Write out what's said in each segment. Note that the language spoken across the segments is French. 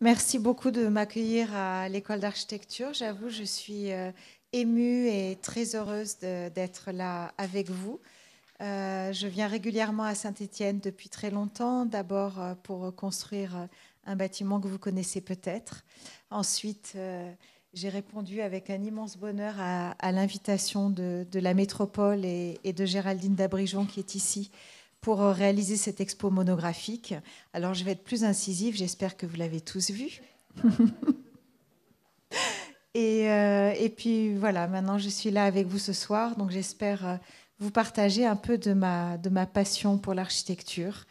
Merci beaucoup de m'accueillir à l'école d'architecture. J'avoue, je suis euh, émue et très heureuse d'être là avec vous. Euh, je viens régulièrement à Saint-Étienne depuis très longtemps, d'abord euh, pour construire un bâtiment que vous connaissez peut-être. Ensuite, j'ai répondu avec un immense bonheur à, l'invitation de, la métropole et, et de Géraldine Dabrijon qui est ici pour euh, réaliser cette expo monographique. Alors je vais être plus incisive, j'espère que vous l'avez tous vu. Euh, et, puis voilà, maintenant je suis là avec vous ce soir, donc j'espère euh, vous partager un peu de ma, de ma passion pour l'architecture.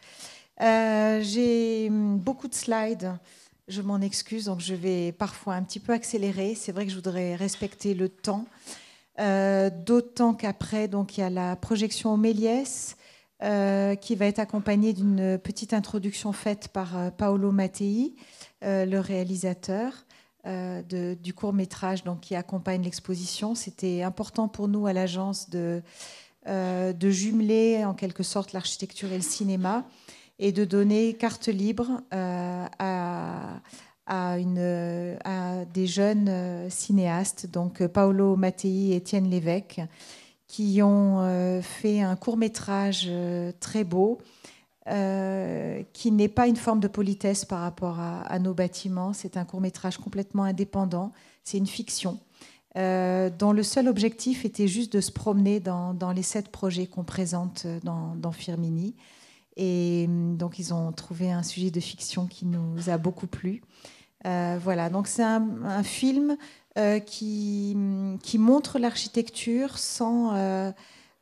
J'ai beaucoup de slides, je m'en excuse, donc je vais parfois un petit peu accélérer. C'est vrai que je voudrais respecter le temps. D'autant qu'après, donc il y a la projection au Méliès, euh, qui va être accompagné d'une petite introduction faite par euh, Paolo Mattei, euh, le réalisateur. du court métrage donc, qui accompagne l'exposition. C'était important pour nous à l'agence de, de jumeler en quelque sorte l'architecture et le cinéma et de donner carte libre à, à, une, à, des jeunes cinéastes, donc Paolo Mattei et Étienne Lévesque, qui ont euh, fait un court métrage euh, très beau, euh, qui n'est pas une forme de politesse par rapport à, nos bâtiments. C'est un court métrage complètement indépendant, c'est une fiction, dont le seul objectif était juste de se promener dans, les sept projets qu'on présente dans, Firmini. Et hum, donc ils ont trouvé un sujet de fiction qui nous a beaucoup plu. voilà, donc c'est un, film euh, mm, qui, montre l'architecture sans, euh,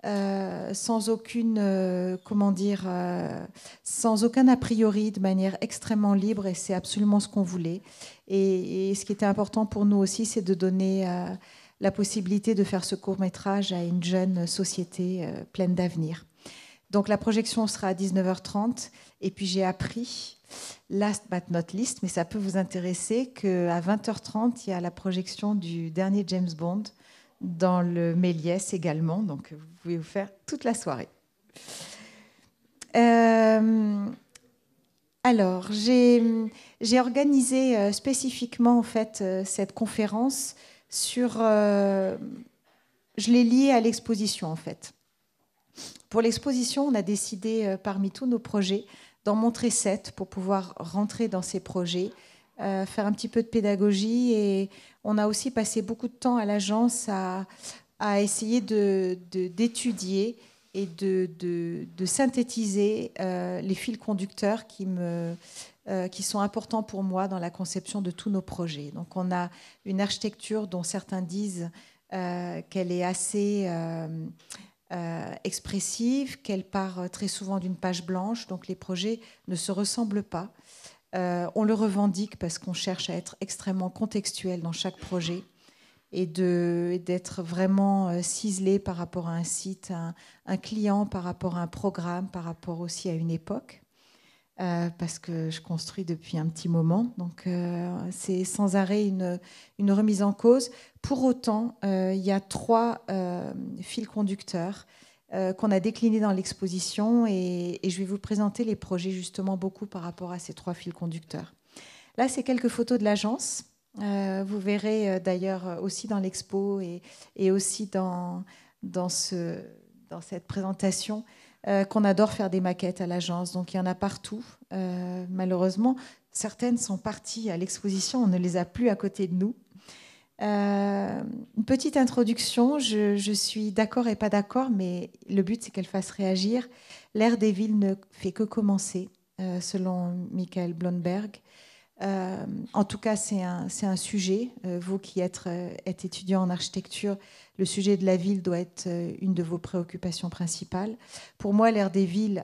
euh, sans aucune, comment dire, sans aucun a priori, de manière extrêmement libre, et c'est absolument ce qu'on voulait. et, ce qui était important pour nous aussi, c'est de donner la possibilité de faire ce court métrage à une jeune société pleine d'avenir. Donc la projection sera à 19h30. Et puis j'ai appris, last but not least, mais ça peut vous intéresser, qu'à 20h30, il y a la projection du dernier James Bond dans le Méliès également. Donc vous pouvez vous faire toute la soirée. Euh, alors, j'ai organisé euh, spécifiquement en fait euh, cette conférence sur. je l'ai liée à l'exposition en fait. Pour l'exposition, on a décidé euh, parmi tous nos projets d'en montrer sept pour pouvoir rentrer dans ces projets, euh, faire un petit peu de pédagogie. Et on a aussi passé beaucoup de temps à l'agence à, à, essayer d'étudier de, et de, synthétiser euh, les fils conducteurs qui me, qui sont importants pour moi dans la conception de tous nos projets. Donc on a une architecture dont certains disent qu'elle est assez euh, expressive, qu'elle part euh, très souvent d'une page blanche, donc les projets ne se ressemblent pas. Euh, on le revendique parce qu'on cherche à être extrêmement contextuel dans chaque projet et d'être vraiment ciselé par rapport à un site, un client, par rapport à un programme, par rapport aussi à une époque. Euh, parce que je construis depuis un petit moment. Donc euh, c'est sans arrêt une, remise en cause. Pour autant, euh, il y a trois fils conducteurs qu'on a déclinés dans l'exposition et, je vais vous présenter les projets justement beaucoup par rapport à ces trois fils conducteurs. Là, c'est quelques photos de l'agence. vous verrez d'ailleurs aussi dans l'expo et, aussi dans cette présentation euh, qu'on adore faire des maquettes à l'agence. Donc il y en a partout. Euh, malheureusement, certaines sont parties à l'exposition, on ne les a plus à côté de nous. Euh, une petite introduction, je, je suis d'accord et pas d'accord, mais le but c'est qu'elle fasse réagir. L'ère des villes ne fait que commencer, selon Michael Blomberg. Euh, en tout cas, c'est un, sujet. Euh, vous qui euh, êtes, étudiant en architecture, le sujet de la ville doit être une de vos préoccupations principales. Pour moi, l'ère des villes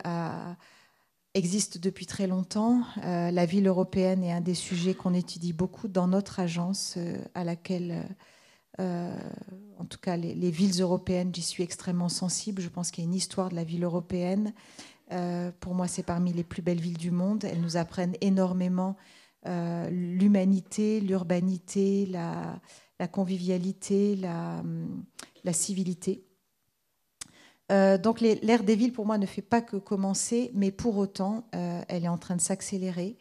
existe depuis très longtemps. la ville européenne est un des sujets qu'on étudie beaucoup dans notre agence à laquelle... en tout cas, les, les villes européennes, j'y suis extrêmement sensible. Je pense qu'il y a une histoire de la ville européenne. pour moi, c'est parmi les plus belles villes du monde. Elles nous apprennent énormément euh, l'humanité, l'urbanité, la, convivialité, la, hum, civilité. Euh, donc l'ère des villes, pour moi, ne fait pas que commencer, mais pour autant, euh, elle est en train de s'accélérer.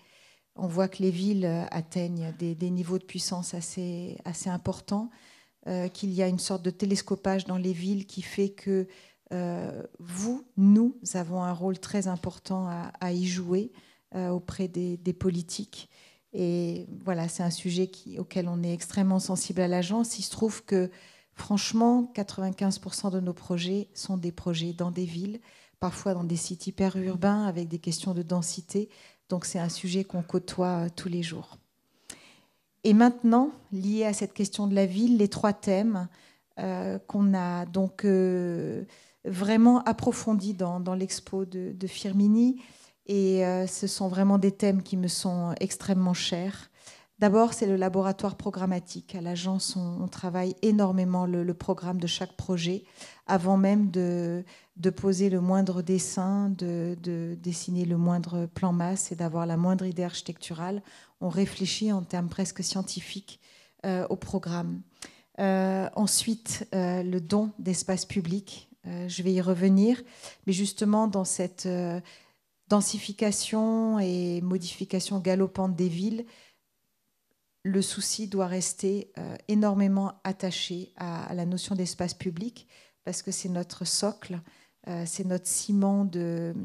On voit que les villes atteignent des, niveaux de puissance assez, assez importants, qu'il y a une sorte de télescopage dans les villes qui fait que vous, nous avons un rôle très important à, y jouer auprès des politiques. Et voilà, c'est un sujet auquel on est extrêmement sensible à l'agence. Il se trouve que, franchement, 95% de nos projets sont des projets dans des villes, parfois dans des sites hyper urbains avec des questions de densité. Donc c'est un sujet qu'on côtoie euh, tous les jours. Et maintenant, lié à cette question de la ville, les trois thèmes euh, qu'on a donc euh, vraiment approfondis dans, l'expo de, Firmini et euh, ce sont vraiment des thèmes qui me sont extrêmement chers. D'abord, c'est le laboratoire programmatique. À l'agence, on, travaille énormément le, programme de chaque projet avant même de, poser le moindre dessin, de, dessiner le moindre plan masse et d'avoir la moindre idée architecturale. On réfléchit en termes presque scientifiques euh, au programme. Euh, ensuite, le don d'espace public. je vais y revenir, mais justement dans cette densification et modification galopante des villes, le souci doit rester euh, énormément attaché à, la notion d'espace public parce que c'est notre socle, euh, c'est notre ciment de,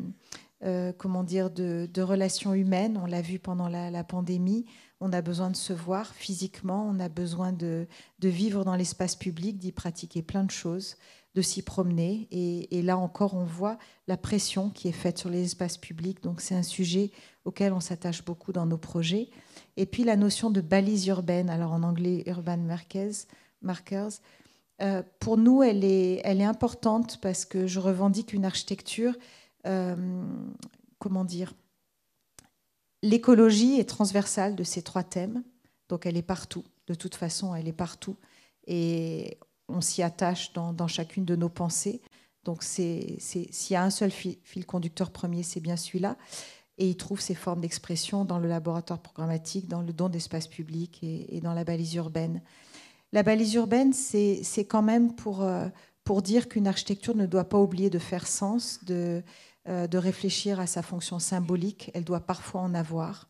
euh, comment dire, de, relations humaines. On l'a vu pendant la, pandémie. On a besoin de se voir physiquement, on a besoin de, de vivre dans l'espace public, d'y pratiquer plein de choses de s'y promener. Et, là encore, on voit la pression qui est faite sur les espaces publics. Donc c'est un sujet auquel on s'attache beaucoup dans nos projets. Et puis la notion de balise urbaine, alors en anglais urban markers, euh, pour nous, elle est, elle est importante parce que je revendique une architecture, euh, comment dire, l'écologie est transversale de ces trois thèmes, donc elle est partout. De toute façon, elle est partout. Et on s'y attache dans, chacune de nos pensées. Donc s'il y a un seul fil, conducteur premier, c'est bien celui-là. Et il trouve ses formes d'expression dans le laboratoire programmatique, dans le don d'espace public et, dans la balise urbaine. La balise urbaine, c'est quand même euh, pour, dire qu'une architecture ne doit pas oublier de faire sens, de, euh, de réfléchir à sa fonction symbolique. Elle doit parfois en avoir.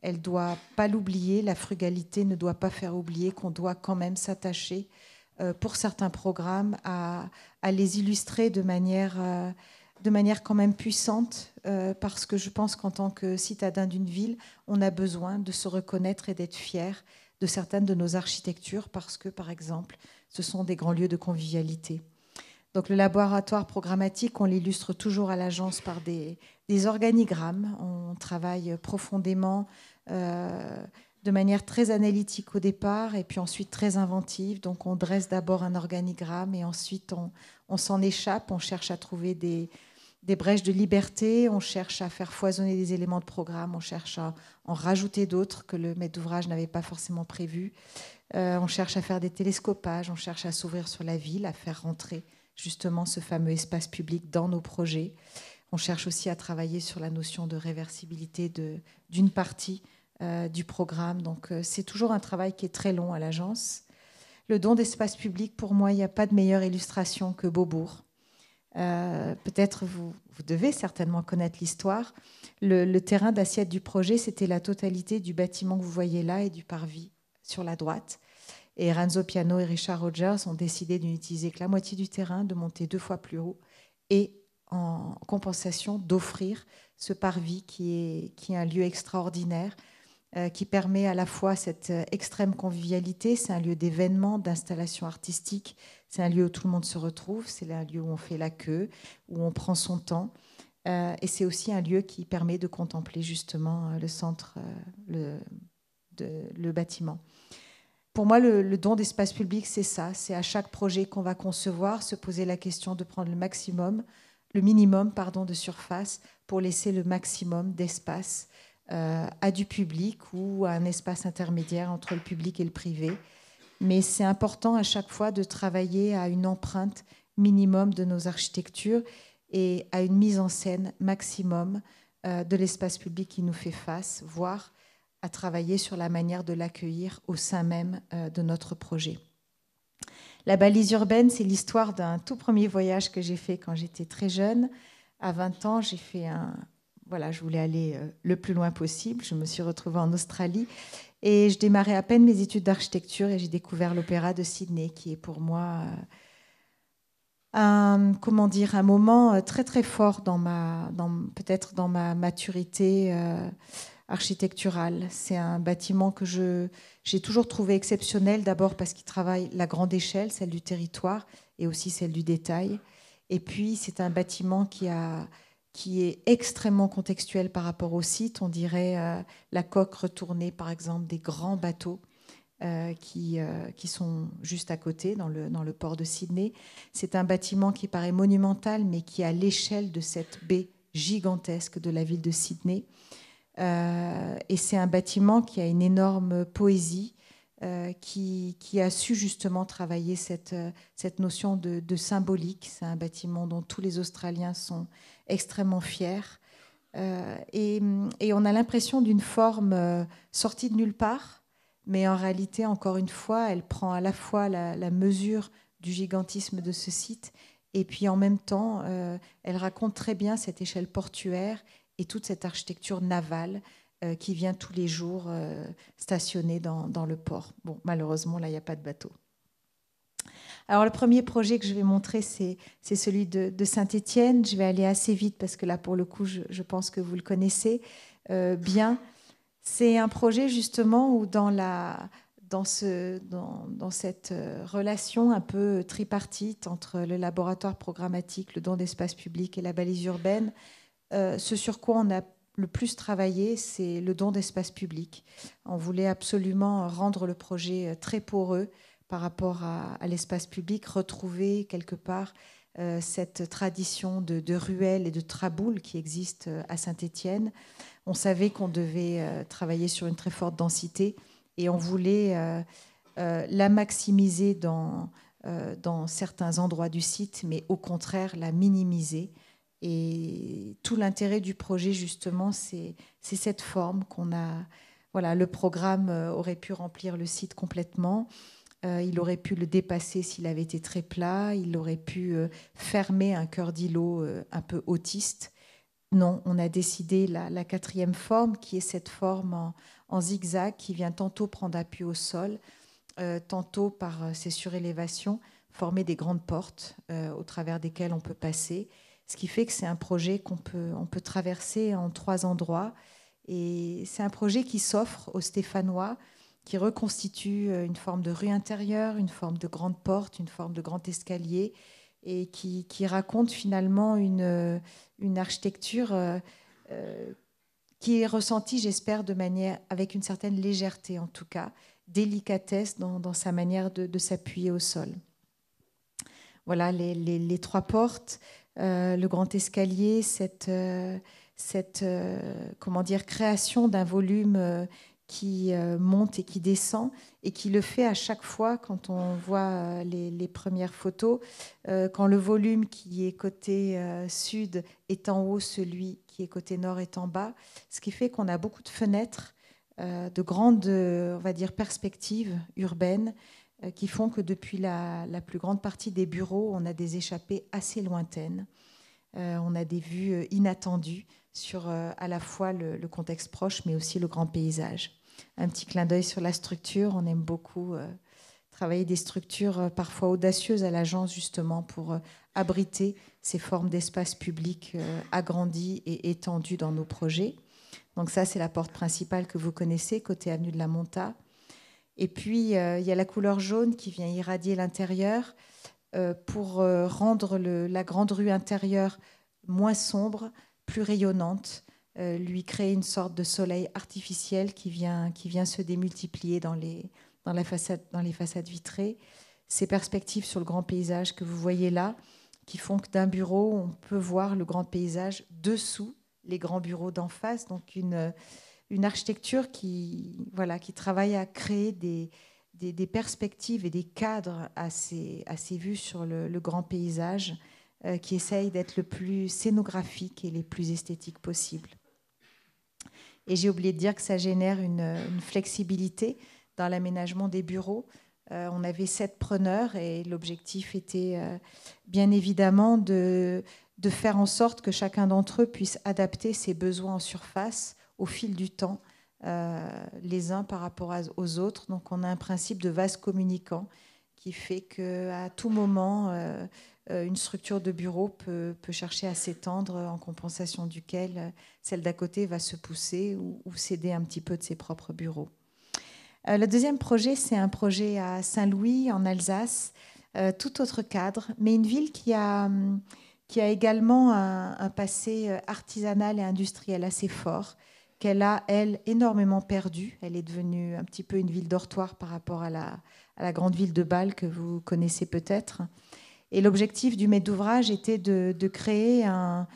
Elle ne doit pas l'oublier. La frugalité ne doit pas faire oublier qu'on doit quand même s'attacher euh, pour certains programmes à, les illustrer de manière, euh, de manière quand même puissante, euh, parce que je pense qu'en tant que citadin d'une ville, on a besoin de se reconnaître et d'être fier de certaines de nos architectures, parce que, par exemple, ce sont des grands lieux de convivialité. Donc le laboratoire programmatique, on l'illustre toujours à l'agence par des, organigrammes. On travaille profondément de manière très analytique au départ et puis ensuite très inventive. Donc on dresse d'abord un organigramme et ensuite on, s'en échappe, on cherche à trouver des, brèches de liberté, on cherche à faire foisonner des éléments de programme, on cherche à en rajouter d'autres que le maître d'ouvrage n'avait pas forcément prévu. Euh, on cherche à faire des télescopages, on cherche à s'ouvrir sur la ville, à faire rentrer justement ce fameux espace public dans nos projets. On cherche aussi à travailler sur la notion de réversibilité d'une partie euh, du programme. Donc euh, c'est toujours un travail qui est très long à l'agence. Le don d'espace public, pour moi, il n'y a pas de meilleure illustration que Beaubourg. Euh, peut-être vous, vous, devez certainement connaître l'histoire. Le, terrain d'assiette du projet, c'était la totalité du bâtiment que vous voyez là et du parvis sur la droite. Et Ranzo Piano et Richard Rogers ont décidé de n'utiliser que la moitié du terrain, de monter deux fois plus haut et en compensation d'offrir ce parvis qui est, qui est un lieu extraordinaire euh, qui permet à la fois cette euh, extrême convivialité, c'est un lieu d'événements, d'installations artistiques, c'est un lieu où tout le monde se retrouve, c'est un lieu où on fait la queue, où on prend son temps, euh, et c'est aussi un lieu qui permet de contempler justement le centre, le, de, le bâtiment. Pour moi, le, le don d'espace public, c'est ça, c'est à chaque projet qu'on va concevoir, se poser la question de prendre le maximum, le minimum pardon, de surface pour laisser le maximum d'espace euh, à du public ou à un espace intermédiaire entre le public et le privé. Mais c'est important à chaque fois de travailler à une empreinte minimum de nos architectures et à une mise en scène maximum euh, de l'espace public qui nous fait face, voire à travailler sur la manière de l'accueillir au sein même euh, de notre projet. La balise urbaine, c'est l'histoire d'un tout premier voyage que j'ai fait quand j'étais très jeune. À 20 ans, j'ai fait un, voilà, je voulais aller euh, le plus loin possible. Je me suis retrouvée en Australie et je démarrais à peine mes études d'architecture et j'ai découvert l'opéra de Sydney, qui est pour moi euh, un, comment dire, un moment euh, très très fort dans ma, peut-être dans ma maturité architecturale. C'est un bâtiment que je, j'ai toujours trouvé exceptionnel, d'abord parce qu'il travaille la grande échelle, celle du territoire, et aussi celle du détail. Et puis c'est un bâtiment qui a qui est extrêmement contextuel par rapport au site. On dirait euh, la coque retournée, par exemple, des grands bateaux euh, qui, euh, qui, sont juste à côté, dans le, dans le port de Sydney. C'est un bâtiment qui paraît monumental, mais qui, à l'échelle de cette baie gigantesque de la ville de Sydney, et c'est un bâtiment qui a une énorme poésie, qui, qui, a su justement travailler cette, cette notion de, de symbolique. C'est un bâtiment dont tous les Australiens sont extrêmement fière. Euh, et, on a l'impression d'une forme euh, sortie de nulle part, mais en réalité, encore une fois, elle prend à la fois la, mesure du gigantisme de ce site, et puis en même temps, euh, elle raconte très bien cette échelle portuaire et toute cette architecture navale qui vient tous les jours stationner dans, dans, le port. Bon, malheureusement, là, il n'y a pas de bateau. Alors le premier projet que je vais montrer, c'est celui de, Saint-Étienne. Je vais aller assez vite parce que là, pour le coup, je, pense que vous le connaissez euh, bien. C'est un projet justement où dans, cette euh, relation un peu tripartite entre le laboratoire programmatique, le don d'espace public et la balise urbaine, euh, ce sur quoi on a le plus travaillé, c'est le don d'espace public. On voulait absolument rendre le projet très poreux, par rapport à, l'espace public, retrouver quelque part euh, cette tradition de, ruelle et de traboule qui existe euh, à Saint-Étienne. On savait qu'on devait euh, travailler sur une très forte densité et on voulait la maximiser dans, dans certains endroits du site, mais au contraire la minimiser. Et tout l'intérêt du projet, justement, c'est cette forme qu'on a. Voilà, le programme aurait pu remplir le site complètement. Euh, il aurait pu le dépasser s'il avait été très plat, il aurait pu euh, fermer un cœur d'îlot euh, un peu autiste. Non, on a décidé la, quatrième forme, qui est cette forme en, zigzag, qui vient tantôt prendre appui au sol, tantôt par ses surélévations, former des grandes portes au travers desquelles on peut passer. Ce qui fait que c'est un projet qu'on peut, peut traverser en trois endroits. Et c'est un projet qui s'offre aux Stéphanois qui reconstitue euh, une forme de rue intérieure, une forme de grande porte, une forme de grand escalier, et qui, raconte finalement une, euh, architecture euh, qui est ressentie, j'espère, de manière avec une certaine légèreté en tout cas, délicatesse dans, sa manière de, s'appuyer au sol. Voilà les, trois portes, le grand escalier, cette, création d'un volume qui euh, monte et qui descend et qui le fait à chaque fois quand on voit euh, les, premières photos, euh, quand le volume qui est côté sud est en haut, celui qui est côté nord est en bas, ce qui fait qu'on a beaucoup de fenêtres, de grandes, on va dire, perspectives urbaines qui font que depuis la, la, plus grande partie des bureaux, on a des échappées assez lointaines, on a des vues inattendues sur euh, à la fois le, contexte proche, mais aussi le grand paysage. Un petit clin d'œil sur la structure. On aime beaucoup euh, travailler des structures euh, parfois audacieuses à l'agence, justement, pour abriter ces formes d'espace public agrandis et étendus dans nos projets. Donc ça, c'est la porte principale que vous connaissez, côté avenue de la Monta. Et puis, il y a la couleur jaune qui vient irradier l'intérieur pour rendre la grande rue intérieure moins sombre, plus rayonnante, euh, lui créer une sorte de soleil artificiel qui vient, qui vient se démultiplier dans les, dans, la dans les façades vitrées. Ces perspectives sur le grand paysage que vous voyez là, qui font que d'un bureau, on peut voir le grand paysage dessous les grands bureaux d'en face, donc une, une architecture qui, voilà, qui travaille à créer des, des, perspectives et des cadres à ces, à ces vues sur le grand paysage euh, qui essaye d'être le plus scénographique et les plus esthétiques possible. Et j'ai oublié de dire que ça génère une, flexibilité dans l'aménagement des bureaux. Euh, on avait sept preneurs et l'objectif était euh, bien évidemment de, de faire en sorte que chacun d'entre eux puisse adapter ses besoins en surface au fil du temps, les uns par rapport aux autres. Donc on a un principe de vase communicant qui fait qu'à tout moment, euh, une structure de bureau peut, chercher à s'étendre en compensation duquel euh, celle d'à côté va se pousser ou, céder un petit peu de ses propres bureaux. Euh, le deuxième projet, c'est un projet à Saint-Louis, en Alsace, tout autre cadre, mais une ville qui a, hum, également un, passé artisanal et industriel assez fort, qu'elle a, elle, énormément perdu. Elle est devenue un petit peu une ville dortoir par rapport à la grande ville de Bâle que vous connaissez peut-être. Et l'objectif du maître d'ouvrage était de, créer un.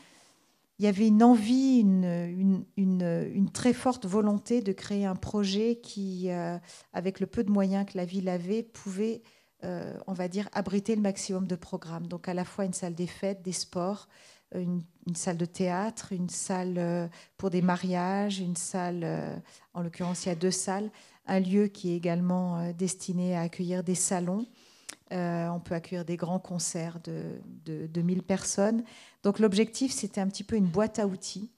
Il y avait une envie, une, très forte volonté de créer un projet qui, euh, avec le peu de moyens que la ville avait, pouvait, euh, on va dire, abriter le maximum de programmes. Donc à la fois une salle des fêtes, des sports, euh, une, une, salle de théâtre, une salle pour des mariages, une salle, en l'occurrence il y a deux salles, un lieu qui est également destiné à accueillir des salons, euh, on peut accueillir des grands concerts de, de, personnes. Donc l'objectif, c'était un petit peu une boîte à outils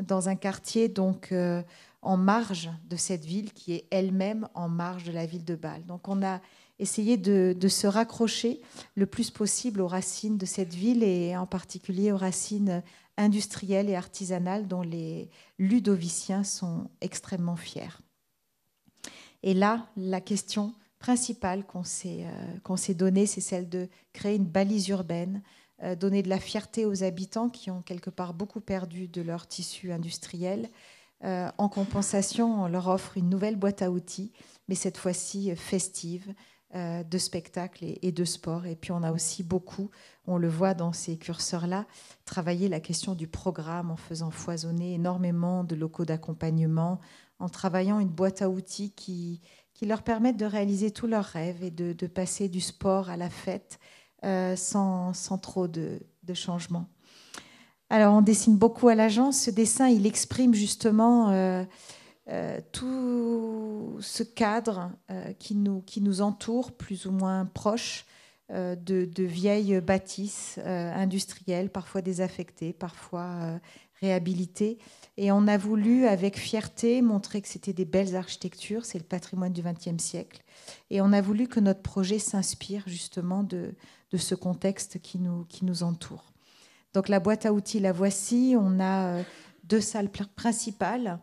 dans un quartier donc euh, en marge de cette ville qui est elle-même en marge de la ville de Bâle. Donc on a essayé de, se raccrocher le plus possible aux racines de cette ville et en particulier aux racines industrielles et artisanales dont les ludoviciens sont extrêmement fiers. Et là, la question principale euh, qu'on s'est donnée, c'est celle de créer une balise urbaine, euh, donner de la fierté aux habitants qui ont quelque part beaucoup perdu de leur tissu industriel. Euh, en compensation, on leur offre une nouvelle boîte à outils, mais cette fois-ci festive, de spectacle et, de sport. Et puis on a aussi beaucoup, on le voit dans ces curseurs-là, travaillé la question du programme en faisant foisonner énormément de locaux d'accompagnement, en travaillant une boîte à outils qui, qui leur permettent de réaliser tous leurs rêves et de, passer du sport à la fête euh, sans, trop de, changements. Alors on dessine beaucoup à l'agence. Ce dessin, il exprime justement euh, euh, tout ce cadre qui, nous, qui nous entoure, plus ou moins proche, de, de, vieilles bâtisses industrielles, parfois désaffectées, parfois réhabilité, Et on a voulu, avec fierté, montrer que c'était des belles architectures, c'est le patrimoine du XXe siècle. Et on a voulu que notre projet s'inspire justement de, ce contexte qui nous, qui nous entoure. Donc la boîte à outils, la voici. On a euh, deux salles principales,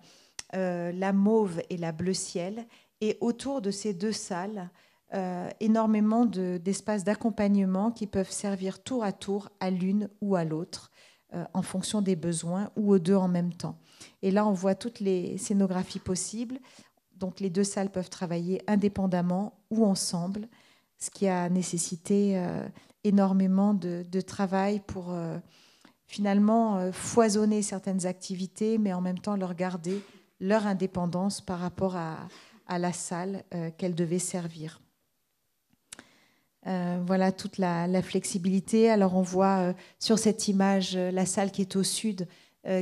euh, la mauve et la bleu ciel. Et autour de ces deux salles, euh, énormément d'espaces d'accompagnement qui peuvent servir tour à tour à l'une ou à l'autre euh, en fonction des besoins ou aux deux en même temps. Et là, on voit toutes les scénographies possibles. Donc les deux salles peuvent travailler indépendamment ou ensemble, ce qui a nécessité euh, énormément de, travail pour euh, finalement foisonner certaines activités, mais en même temps leur garder leur indépendance par rapport à la salle qu'elles devaient servir. Euh, voilà toute la, flexibilité. Alors on voit euh, sur cette image euh, la salle qui est au sud,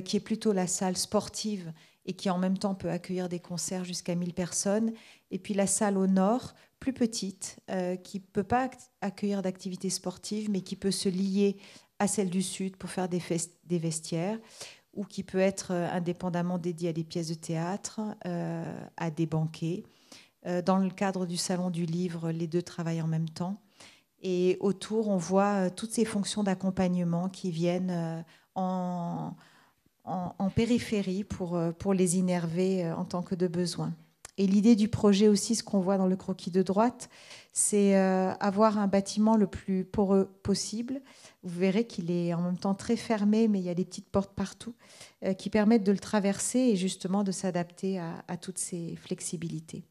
qui est plutôt la salle sportive et qui en même temps peut accueillir des concerts jusqu'à 1000 personnes. Et puis la salle au nord, plus petite, qui ne peut pas accueillir d'activités sportives, mais qui peut se lier à celle du sud pour faire des, des vestiaires ou qui peut être indépendamment dédiée à des pièces de théâtre, à des banquets. Dans le cadre du Salon du Livre, les deux travaillent en même temps. Et autour, on voit euh, toutes ces fonctions d'accompagnement qui viennent euh, en, en, périphérie pour, euh, pour les innerver en tant que de besoin. Et l'idée du projet aussi, ce qu'on voit dans le croquis de droite, c'est avoir un bâtiment le plus poreux possible. Vous verrez qu'il est en même temps très fermé, mais il y a des petites portes partout qui permettent de le traverser et justement de s'adapter à toutes ces flexibilités.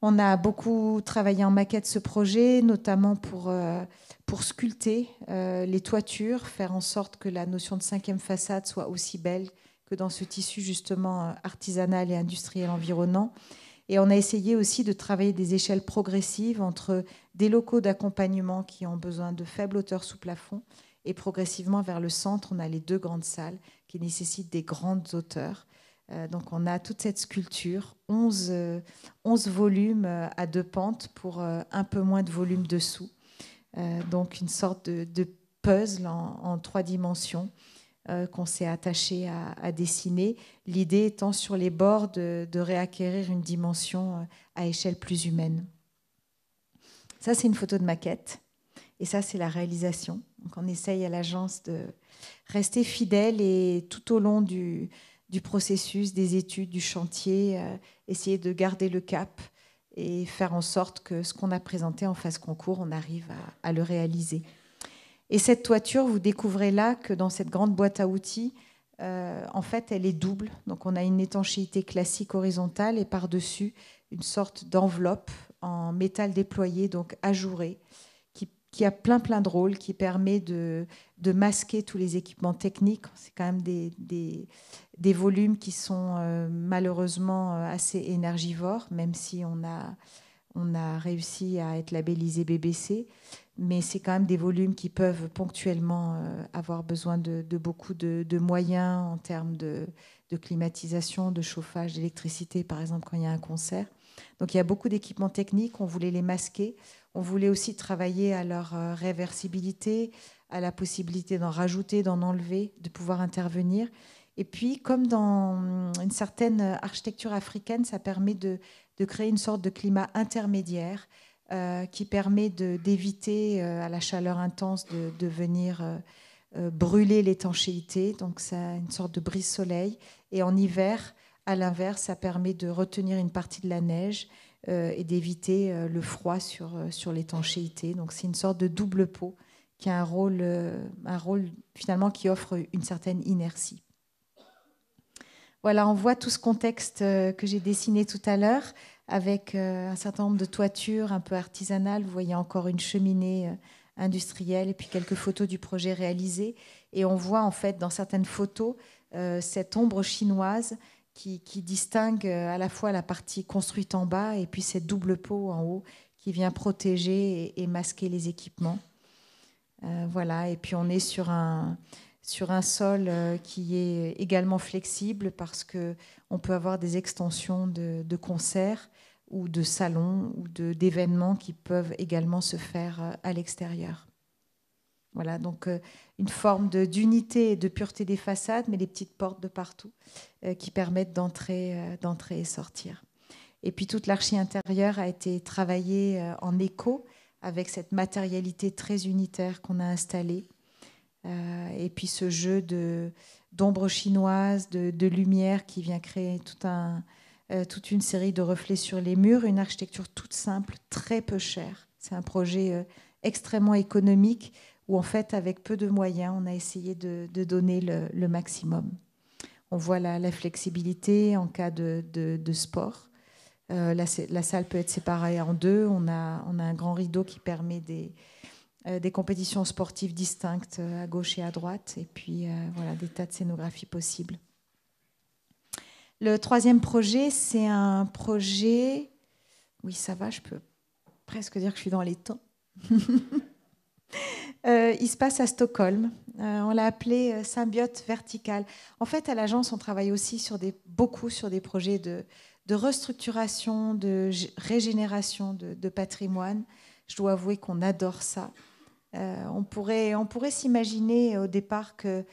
On a beaucoup travaillé en maquette ce projet, notamment pour, euh, pour sculpter euh, les toitures, faire en sorte que la notion de cinquième façade soit aussi belle que dans ce tissu justement artisanal et industriel environnant. Et on a essayé aussi de travailler des échelles progressives entre des locaux d'accompagnement qui ont besoin de faibles hauteur sous plafond et progressivement vers le centre, on a les deux grandes salles qui nécessitent des grandes hauteurs euh, donc on a toute cette sculpture, 11, euh, volumes euh, à deux pentes pour un peu moins de volume dessous. donc une sorte de, puzzle en, trois dimensions qu'on s'est attaché à, dessiner. L'idée étant sur les bords de, de, réacquérir une dimension à échelle plus humaine. Ça, c'est une photo de maquette. Et ça, c'est la réalisation. Donc, on essaye à l'agence de rester fidèle et tout au long du, du processus, des études, du chantier, euh, essayer de garder le cap et faire en sorte que ce qu'on a présenté en phase concours, on arrive à, le réaliser. Et cette toiture, vous découvrez là que dans cette grande boîte à outils, euh, en fait, elle est double. Donc on a une étanchéité classique horizontale et par-dessus une sorte d'enveloppe en métal déployé, donc ajourée, qui a plein plein de rôles, qui permet de, masquer tous les équipements techniques. C'est quand même des, volumes qui sont euh, malheureusement euh, assez énergivores, même si on a, on a réussi à être labellisé BBC. Mais c'est quand même des volumes qui peuvent ponctuellement euh, avoir besoin de, beaucoup de, moyens en termes de climatisation, de chauffage, d'électricité, par exemple quand il y a un concert. Donc il y a beaucoup d'équipements techniques, on voulait les masquer on voulait aussi travailler à leur euh, réversibilité, à la possibilité d'en rajouter, d'en enlever, de pouvoir intervenir. Et puis, comme dans hum, une certaine architecture africaine, ça permet de, créer une sorte de climat intermédiaire euh, qui permet d'éviter euh, à la chaleur intense de, venir brûler l'étanchéité. Donc, ça une sorte de brise soleil. Et en hiver, à l'inverse, ça permet de retenir une partie de la neige euh, et d'éviter euh, le froid sur, euh, sur l'étanchéité. Donc c'est une sorte de double peau qui a un rôle, un rôle finalement qui offre une certaine inertie. Voilà, on voit tout ce contexte que j'ai dessiné tout à l'heure avec un certain nombre de toitures un peu artisanales. Vous voyez encore une cheminée industrielle et puis quelques photos du projet réalisé. Et on voit en fait dans certaines photos cette ombre chinoise qui, distingue euh, à la fois la partie construite en bas et puis cette double peau en haut qui vient protéger et, masquer les équipements. Euh, voilà, et puis on est sur un, sur un sol euh, qui est également flexible parce qu'on peut avoir des extensions de concerts ou de salons ou d'événements qui peuvent également se faire à l'extérieur. Voilà, donc euh, une forme d'unité et de pureté des façades, mais les petites portes de partout euh, qui permettent euh, d'entrer, et sortir. Et puis toute l'archi intérieure a été travaillée en écho avec cette matérialité très unitaire qu'on a installée. et puis ce jeu de, d'ombre chinoise, de, lumière qui vient créer toute une série de reflets sur les murs, une architecture toute simple, très peu chère. C'est un projet extrêmement économique où en fait, avec peu de moyens, on a essayé de, donner le, maximum. On voit la, flexibilité en cas de, sport. Euh, la, salle peut être séparée en deux. On a, on a un grand rideau qui permet des, euh, des compétitions sportives distinctes euh, à gauche et à droite, et puis voilà des tas de scénographies possibles. Le troisième projet, c'est un projet. Oui, ça va, je peux presque dire que je suis dans les temps. Euh, il se passe à Stockholm. Euh, on l'a appelé euh, symbiote Vertical. En fait, à l'agence, on travaille aussi sur des, beaucoup sur des projets de, restructuration, de régénération de, patrimoine. Je dois avouer qu'on adore ça. on pourrait, on pourrait s'imaginer au départ que,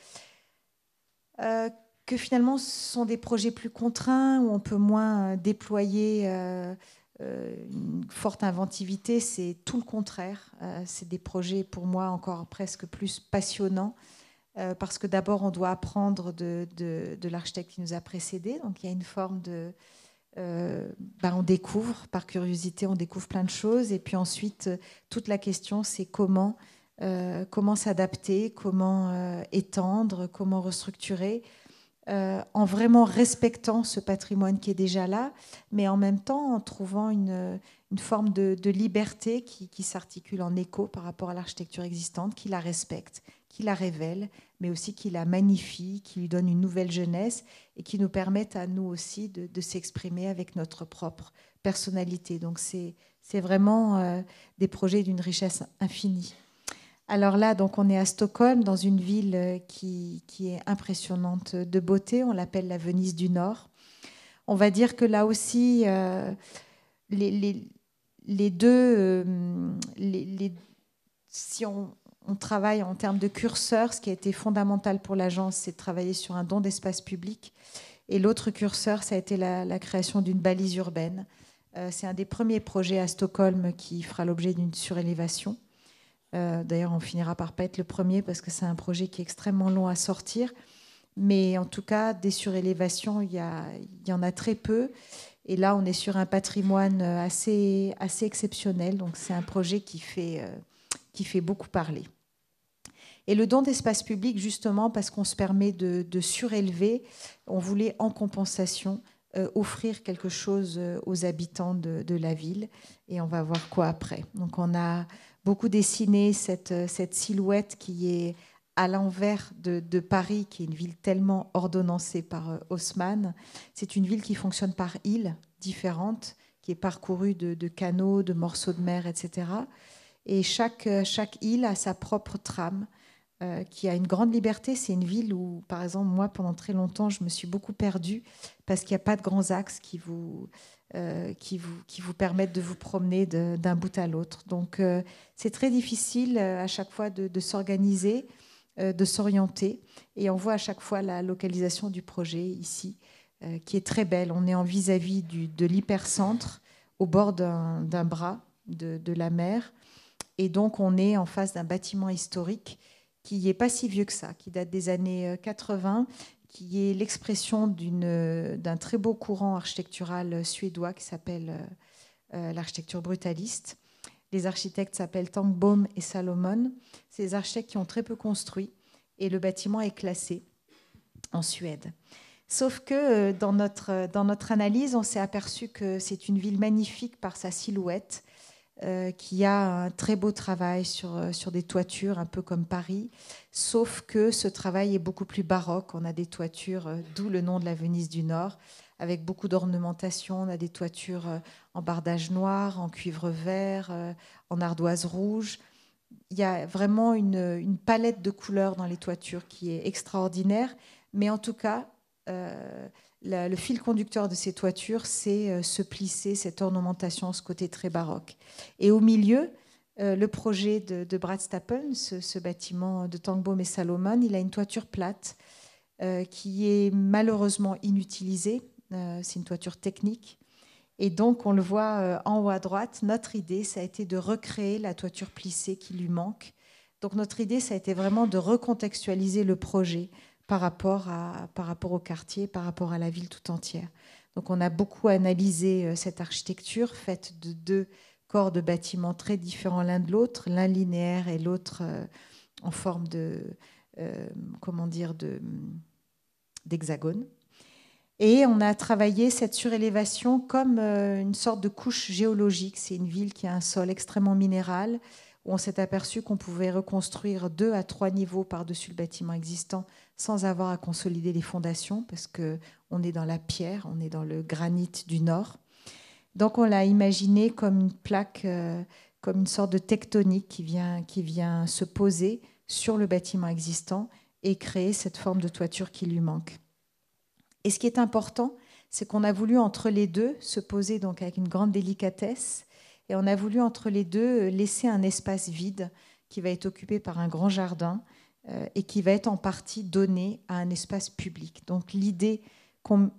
que finalement, ce sont des projets plus contraints où on peut moins déployer euh, une forte inventivité, c'est tout le contraire. Euh, c'est des projets pour moi encore presque plus passionnants euh, parce que d'abord on doit apprendre de, l'architecte qui nous a précédés. Donc il y a une forme de... Bah, on découvre, par curiosité, on découvre plein de choses. Et puis ensuite, toute la question, c'est comment, comment s'adapter, comment étendre, comment restructurer. Euh, en vraiment respectant ce patrimoine qui est déjà là, mais en même temps en trouvant une, euh, forme de, liberté qui, s'articule en écho par rapport à l'architecture existante, qui la respecte, qui la révèle, mais aussi qui la magnifie, qui lui donne une nouvelle jeunesse et qui nous permette à nous aussi de, s'exprimer avec notre propre personnalité. Donc c'est vraiment euh, des projets d'une richesse infinie. Alors là, donc on est à Stockholm, dans une ville euh, qui, est impressionnante de beauté. On l'appelle la Venise du Nord. On va dire que là aussi, euh, les, deux, euh, si on, travaille en termes de curseur, ce qui a été fondamental pour l'agence, c'est de travailler sur un don d'espace public. Et l'autre curseur, ça a été la, création d'une balise urbaine. c'est un des premiers projets à Stockholm qui fera l'objet d'une surélévation. Euh, d'ailleurs, on finira par pas être le premier parce que c'est un projet qui est extrêmement long à sortir. Mais en tout cas, des surélévations, il y, en a très peu. Et là, on est sur un patrimoine euh, assez, assez exceptionnel. Donc, c'est un projet qui fait, euh, qui fait beaucoup parler. Et le don d'espace public, justement, parce qu'on se permet de, surélever, on voulait en compensation offrir quelque chose aux habitants de, de, la ville. Et on va voir quoi après. Donc, on a beaucoup dessiné cette, euh, cette silhouette qui est à l'envers de, Paris, qui est une ville tellement ordonnancée par euh, Haussmann. C'est une ville qui fonctionne par îles différentes, qui est parcourue de, canaux, de morceaux de mer, etc. Et chaque, euh, chaque île a sa propre trame, qui a une grande liberté. C'est une ville où, par exemple, moi, pendant très longtemps, je me suis beaucoup perdue parce qu'il n'y a pas de grands axes qui vous euh, qui, vous, qui vous permettent de vous promener d'un bout à l'autre. Donc euh, c'est très difficile euh, à chaque fois de, s'organiser, de s'orienter. Et on voit à chaque fois la localisation du projet ici, qui est très belle. On est en vis-à-vis de l'hypercentre, au bord d'un bras de, de la mer. Et donc on est en face d'un bâtiment historique qui n'est pas si vieux que ça, qui date des années 80, qui est l'expression d'un très beau courant architectural suédois qui s'appelle euh, euh, l'architecture brutaliste. Les architectes s'appellent Tangbaum et Salomon. Ces des architectes qui ont très peu construit et le bâtiment est classé en Suède. Sauf que euh, dans notre analyse, on s'est aperçu que c'est une ville magnifique par sa silhouette, euh, qui a un très beau travail sur, euh, sur des toitures, un peu comme Paris, sauf que ce travail est beaucoup plus baroque. On a des toitures, euh, d'où le nom de la Venise du Nord, avec beaucoup d'ornementation. On a des toitures en bardage noir, en cuivre vert, en ardoise rouge. Il y a vraiment une, une, palette de couleurs dans les toitures qui est extraordinaire, mais en tout cas, le fil conducteur de ces toitures, c'est ce euh, plissé, cette ornementation, ce côté très baroque. Et au milieu, euh, le projet de, de Brad ce, ce, bâtiment de Tangbaum et Salomon, il a une toiture plate euh, qui est malheureusement inutilisée. c'est une toiture technique. Et donc, on le voit en haut à droite, notre idée, ça a été de recréer la toiture plissée qui lui manque. Donc, notre idée, ça a été vraiment de recontextualiser le projet, par rapport, au quartier, par rapport à la ville tout entière. Donc on a beaucoup analysé euh, cette architecture faite de deux corps de bâtiments très différents l'un de l'autre, l'un linéaire et l'autre euh, en forme de euh, comment dire d'hexagone. Et on a travaillé cette surélévation comme une sorte de couche géologique. C'est une ville qui a un sol extrêmement minéral, où on s'est aperçu qu'on pouvait reconstruire deux à trois niveaux par-dessus le bâtiment existant sans avoir à consolider les fondations parce que on est dans la pierre, on est dans le granit du Nord. Donc on l'a imaginé comme une plaque, euh, comme une sorte de tectonique qui vient, qui vient se poser sur le bâtiment existant et créer cette forme de toiture qui lui manque. Et ce qui est important, c'est qu'on a voulu entre les deux se poser donc avec une grande délicatesse et on a voulu entre les deux laisser un espace vide qui va être occupé par un grand jardin euh, et qui va être en partie donnée à un espace public. Donc l'idée qu'on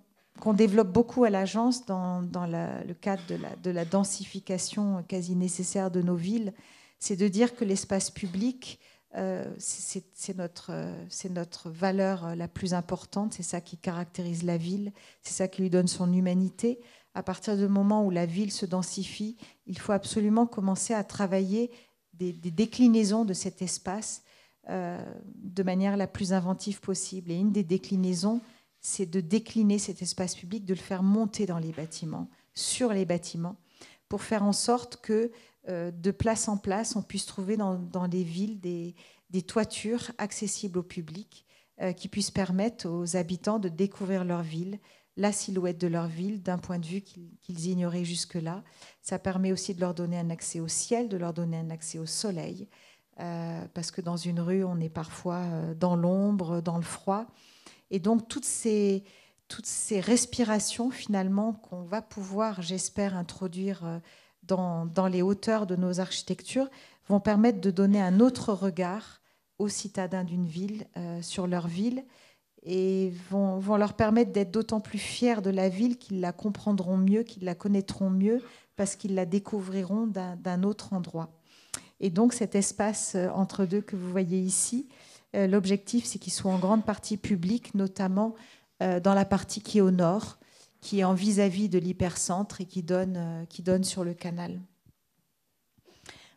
développe beaucoup à l'agence dans, le cadre de la, densification quasi nécessaire de nos villes, c'est de dire que l'espace public, euh, c'est notre, valeur la plus importante, c'est ça qui caractérise la ville, c'est ça qui lui donne son humanité. À partir du moment où la ville se densifie, il faut absolument commencer à travailler des déclinaisons de cet espace euh, de manière la plus inventive possible. Et une des déclinaisons, c'est de décliner cet espace public, de le faire monter dans les bâtiments, sur les bâtiments, pour faire en sorte que euh, de place en place, on puisse trouver dans, les villes des, toitures accessibles au public euh, qui puissent permettre aux habitants de découvrir leur ville, la silhouette de leur ville d'un point de vue qu'ils ignoraient jusque-là. Ça permet aussi de leur donner un accès au ciel, de leur donner un accès au soleil. Euh, parce que dans une rue, on est parfois euh, dans l'ombre, dans le froid. Et donc toutes ces, toutes ces respirations finalement qu'on va pouvoir, j'espère, introduire euh, dans, les hauteurs de nos architectures vont permettre de donner un autre regard aux citadins d'une ville sur leur ville et vont leur permettre d'être d'autant plus fiers de la ville qu'ils la comprendront mieux, qu'ils la connaîtront mieux parce qu'ils la découvriront d'un autre endroit. Et donc cet espace euh, entre deux que vous voyez ici, euh, l'objectif c'est qu'il soit en grande partie public, notamment euh, dans la partie qui est au nord, qui est en vis-à-vis de l'hypercentre et qui donne, qui donne sur le canal.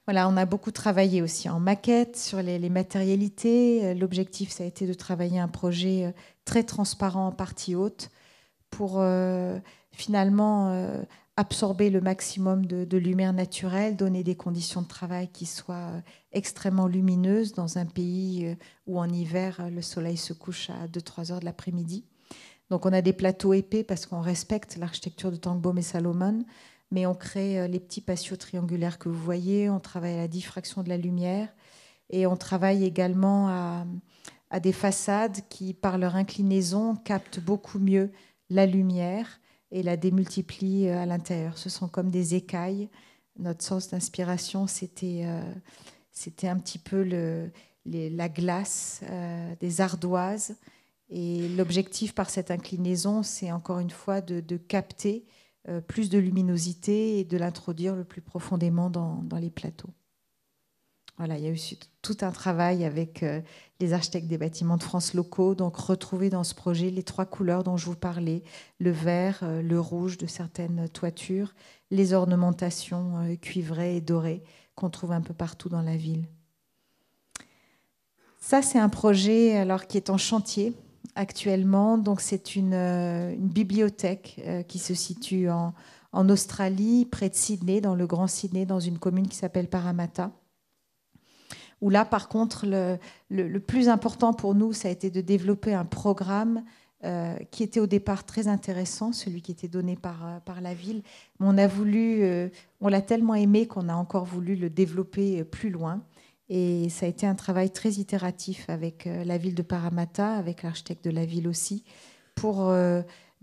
Voilà, on a beaucoup travaillé aussi en maquette sur les, matérialités. L'objectif, ça a été de travailler un projet très transparent en partie haute pour finalement absorber le maximum de, lumière naturelle, donner des conditions de travail qui soient euh, extrêmement lumineuses dans un pays euh, où en hiver euh, le soleil se couche à 2-3 heures de l'après-midi. Donc on a des plateaux épais parce qu'on respecte l'architecture de Tangbaum et Salomon, mais on crée les petits patios triangulaires que vous voyez, on travaille à la diffraction de la lumière et on travaille également à des façades qui, par leur inclinaison, captent beaucoup mieux la lumière et la démultiplie euh, à l'intérieur. Ce sont comme des écailles. Notre sens d'inspiration, c'était euh, c'était un petit peu la glace euh, des ardoises. Et l'objectif par cette inclinaison, c'est encore une fois de, capter plus de luminosité et de l'introduire le plus profondément dans les plateaux il y a eu tout un travail avec euh, les architectes des bâtiments de France locaux, donc retrouver dans ce projet les trois couleurs dont je vous parlais, le vert, euh, le rouge de certaines toitures, les ornementations euh, cuivrées et dorées qu'on trouve un peu partout dans la ville. Ça, c'est un projet alors, qui est en chantier actuellement. Donc, c'est une, bibliothèque qui se situe en, Australie, près de Sydney, dans le Grand Sydney, dans une commune qui s'appelle Parramatta où là, par contre, le, plus important pour nous, ça a été de développer un programme euh, qui était au départ très intéressant, celui qui était donné par, euh, par la ville. Mais on a voulu, euh, on l'a tellement aimé qu'on a encore voulu le développer plus loin. Et ça a été un travail très itératif avec la ville de Paramata, avec l'architecte de la ville aussi, pour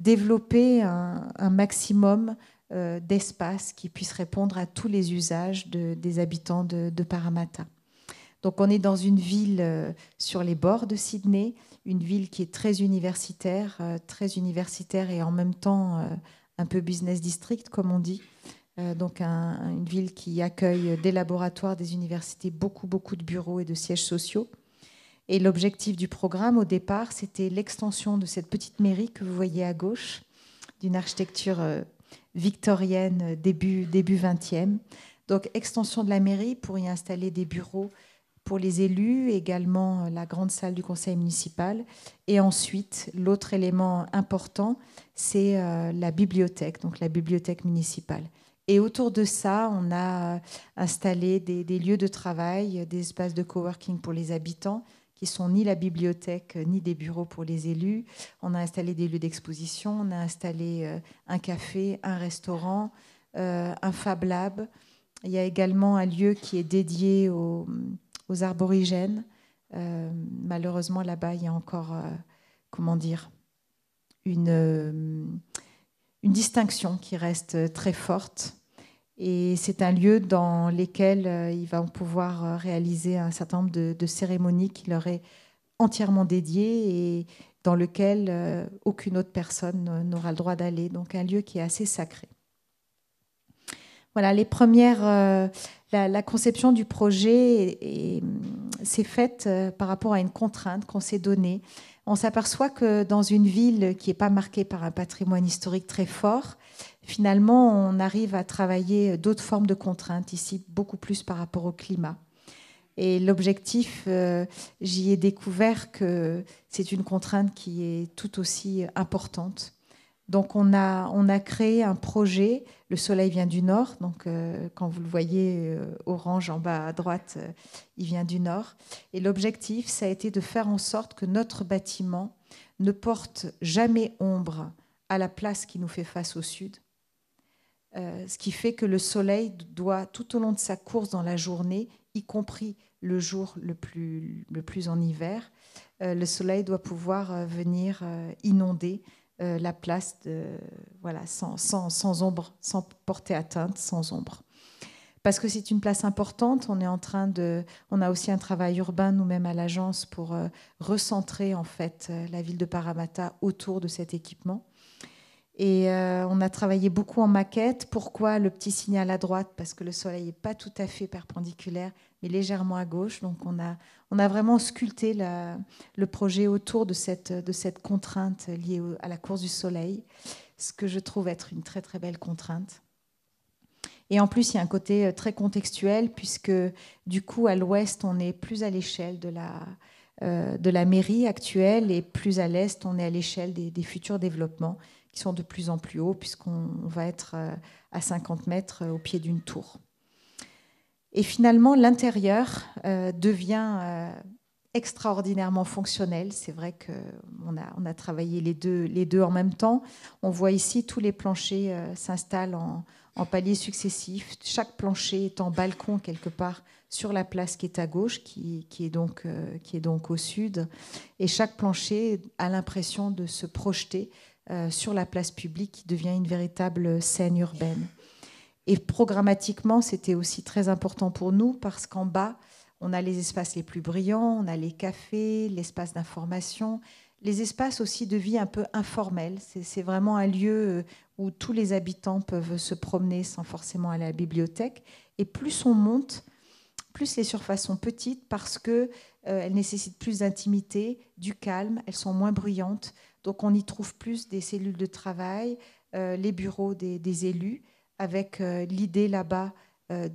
développer un, maximum d'espaces qui puissent répondre à tous les usages des habitants de, de donc on est dans une ville euh, sur les bords de Sydney, une ville qui est très universitaire, euh, très universitaire et en même temps euh, un peu business district, comme on dit. Donc une ville qui accueille des laboratoires, des universités, beaucoup, beaucoup de bureaux et de sièges sociaux. Et l'objectif du programme au départ, c'était l'extension de cette petite mairie que vous voyez à gauche, d'une architecture victorienne début, début 20e. Donc extension de la mairie pour y installer des bureaux, pour les élus, également la grande salle du conseil municipal. Et ensuite, l'autre élément important, c'est euh, la bibliothèque, donc la bibliothèque municipale. Et autour de ça, on a euh, installé des, lieux de travail, des espaces de coworking pour les habitants, qui sont ni la bibliothèque euh, ni des bureaux pour les élus. On a installé des lieux d'exposition, on a installé un café, un restaurant, un Fab Lab. Il y a également un lieu qui est dédié aux aux aborigènes. Euh, malheureusement, là-bas, il y a encore, euh, comment dire, euh, une, distinction qui reste très forte. Et c'est un lieu dans lequel il va pouvoir réaliser un certain nombre de, cérémonies qui leur est entièrement dédiée et dans lequel aucune autre personne n'aura le droit d'aller. Donc un lieu qui est assez sacré. Voilà, les premières la, conception du projet s'est faite euh, par rapport à une contrainte qu'on s'est donnée. On s'aperçoit que dans une ville qui n'est pas marquée par un patrimoine historique très fort, finalement, on arrive à travailler d'autres formes de contraintes ici, beaucoup plus par rapport au climat. Et l'objectif, euh, j'y ai découvert que c'est une contrainte qui est tout aussi importante donc on a, créé un projet, le soleil vient du nord, donc euh, quand vous le voyez euh, orange en bas à droite, euh, il vient du nord. Et l'objectif, ça a été de faire en sorte que notre bâtiment ne porte jamais ombre à la place qui nous fait face au sud. ce qui fait que le soleil doit, tout au long de sa course dans la journée, y compris le jour le plus, le plus en hiver, le soleil doit pouvoir venir inonder euh, la place de, voilà, sans, sans, ombre, sans porter atteinte, sans ombre. Parce que c'est une place importante. On est en train de, on a aussi un travail urbain nous-mêmes à l'agence pour euh, recentrer en fait euh, la ville de Parramatta autour de cet équipement. Et euh, on a travaillé beaucoup en maquette. Pourquoi le petit signal à droite Parce que le soleil n'est pas tout à fait perpendiculaire, mais légèrement à gauche. Donc on a, on a vraiment sculpté le projet autour de cette, de cette contrainte liée à la course du soleil, ce que je trouve être une très très belle contrainte. Et en plus, il y a un côté euh, très contextuel, puisque du coup, à l'ouest, on est plus à l'échelle de la, euh, de la mairie actuelle, et plus à l'est, on est à l'échelle des futurs développements qui sont de plus en plus hauts, puisqu'on va être euh, à 50 mètres euh, au pied d'une tour. Et finalement, l'intérieur euh, devient extraordinairement fonctionnel. C'est vrai qu'on a, on a travaillé les deux, les deux en même temps. On voit ici, tous les planchers s'installent en, en paliers successifs. Chaque plancher est en balcon quelque part sur la place qui est à gauche, qui, qui, est, donc, qui est donc au sud. Et chaque plancher a l'impression de se projeter euh, sur la place publique qui devient une véritable scène urbaine. Et programmatiquement, c'était aussi très important pour nous parce qu'en bas, on a les espaces les plus brillants, on a les cafés, l'espace d'information, les espaces aussi de vie un peu informels. C'est vraiment un lieu euh, où tous les habitants peuvent se promener sans forcément aller à la bibliothèque. Et plus on monte, plus les surfaces sont petites parce que euh, elles nécessitent plus d'intimité, du calme, elles sont moins bruyantes. Donc on y trouve plus des cellules de travail, euh, les bureaux des, élus, avec euh, l'idée là-bas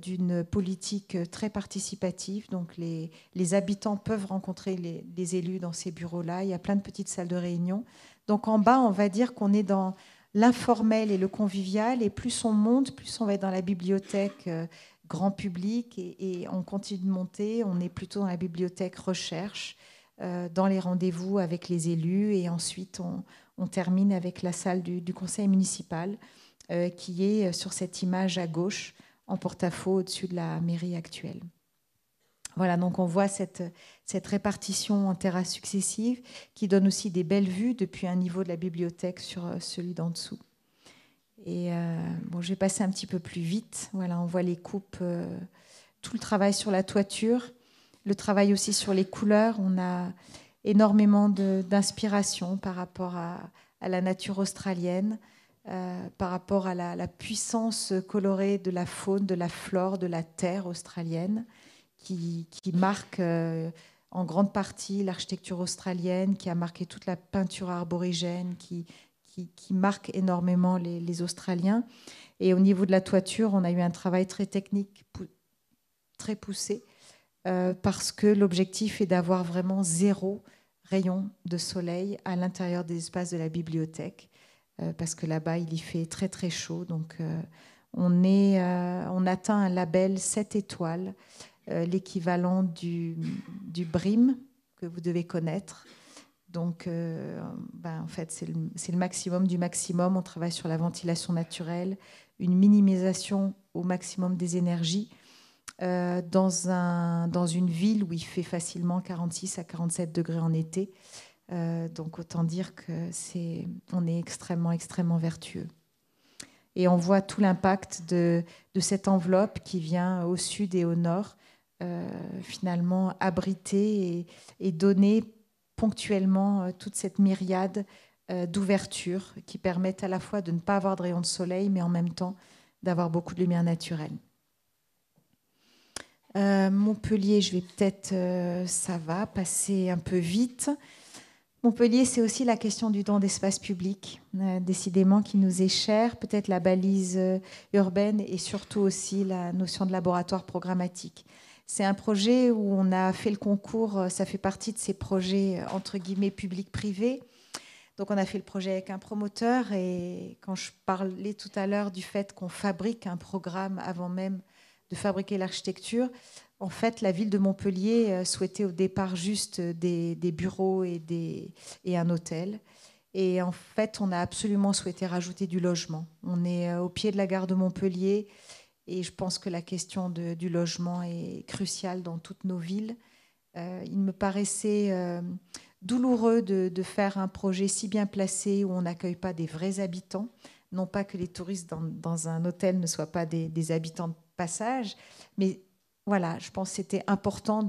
d'une politique très participative. Donc les, habitants peuvent rencontrer les, les élus dans ces bureaux-là. Il y a plein de petites salles de réunion. Donc en bas, on va dire qu'on est dans l'informel et le convivial. Et plus on monte, plus on va être dans la bibliothèque grand public et, on continue de monter. On est plutôt dans la bibliothèque recherche, euh, dans les rendez-vous avec les élus et ensuite on, termine avec la salle du, conseil municipal euh, qui est sur cette image à gauche en porte-à-faux au-dessus de la mairie actuelle. Voilà, donc on voit cette, cette répartition en terrasses successives qui donne aussi des belles vues depuis un niveau de la bibliothèque sur euh, celui d'en dessous. Et euh, bon, je vais passer un petit peu plus vite. Voilà, on voit les coupes, euh, tout le travail sur la toiture, le travail aussi sur les couleurs. On a énormément d'inspiration par rapport à, la nature australienne, euh, par rapport à la, puissance colorée de la faune, de la flore, de la terre australienne, qui, qui marque en grande partie l'architecture australienne, qui a marqué toute la peinture arborigène, qui, qui, marque énormément les, Australiens. Et au niveau de la toiture, on a eu un travail très technique, très poussé, euh, parce que l'objectif est d'avoir vraiment zéro rayon de soleil à l'intérieur des espaces de la bibliothèque, euh, parce que là-bas, il y fait très très chaud. Donc, euh, on, est, on atteint un label 7 étoiles, l'équivalent du, du BRIM que vous devez connaître. Donc, euh, ben, en fait, c'est le, maximum du maximum. On travaille sur la ventilation naturelle, une minimisation au maximum des énergies. Euh, dans, un, dans une ville où il fait facilement 46 à 47 degrés en été. Euh, donc autant dire que c'est, on est extrêmement, extrêmement vertueux. Et on voit tout l'impact de, cette enveloppe qui vient au sud et au nord, finalement abriter et, et donner ponctuellement euh, toute cette myriade euh, d'ouvertures qui permettent à la fois de ne pas avoir de rayons de soleil, mais en même temps d'avoir beaucoup de lumière naturelle. Euh, Montpellier, je vais peut-être, ça va, passer un peu vite. Montpellier, c'est aussi la question du don d'espace public, décidément qui nous est cher, peut-être la balise urbaine et surtout aussi la notion de laboratoire programmatique. C'est un projet où on a fait le concours, euh, ça fait partie de ces projets euh, entre guillemets public-privé. Donc on a fait le projet avec un promoteur et quand je parlais tout à l'heure du fait qu'on fabrique un programme avant même de fabriquer l'architecture, en fait la ville de Montpellier euh, souhaitait au départ juste des, bureaux et un hôtel. Et en fait, on a absolument souhaité rajouter du logement. On est au pied de la gare de Montpellier et je pense que la question du logement est cruciale dans toutes nos villes. Euh, il me paraissait euh, douloureux de, faire un projet si bien placé où on n'accueille pas des vrais habitants. Non pas que les touristes dans, un hôtel ne soient pas des, habitants de passage, mais voilà, je pense que c'était important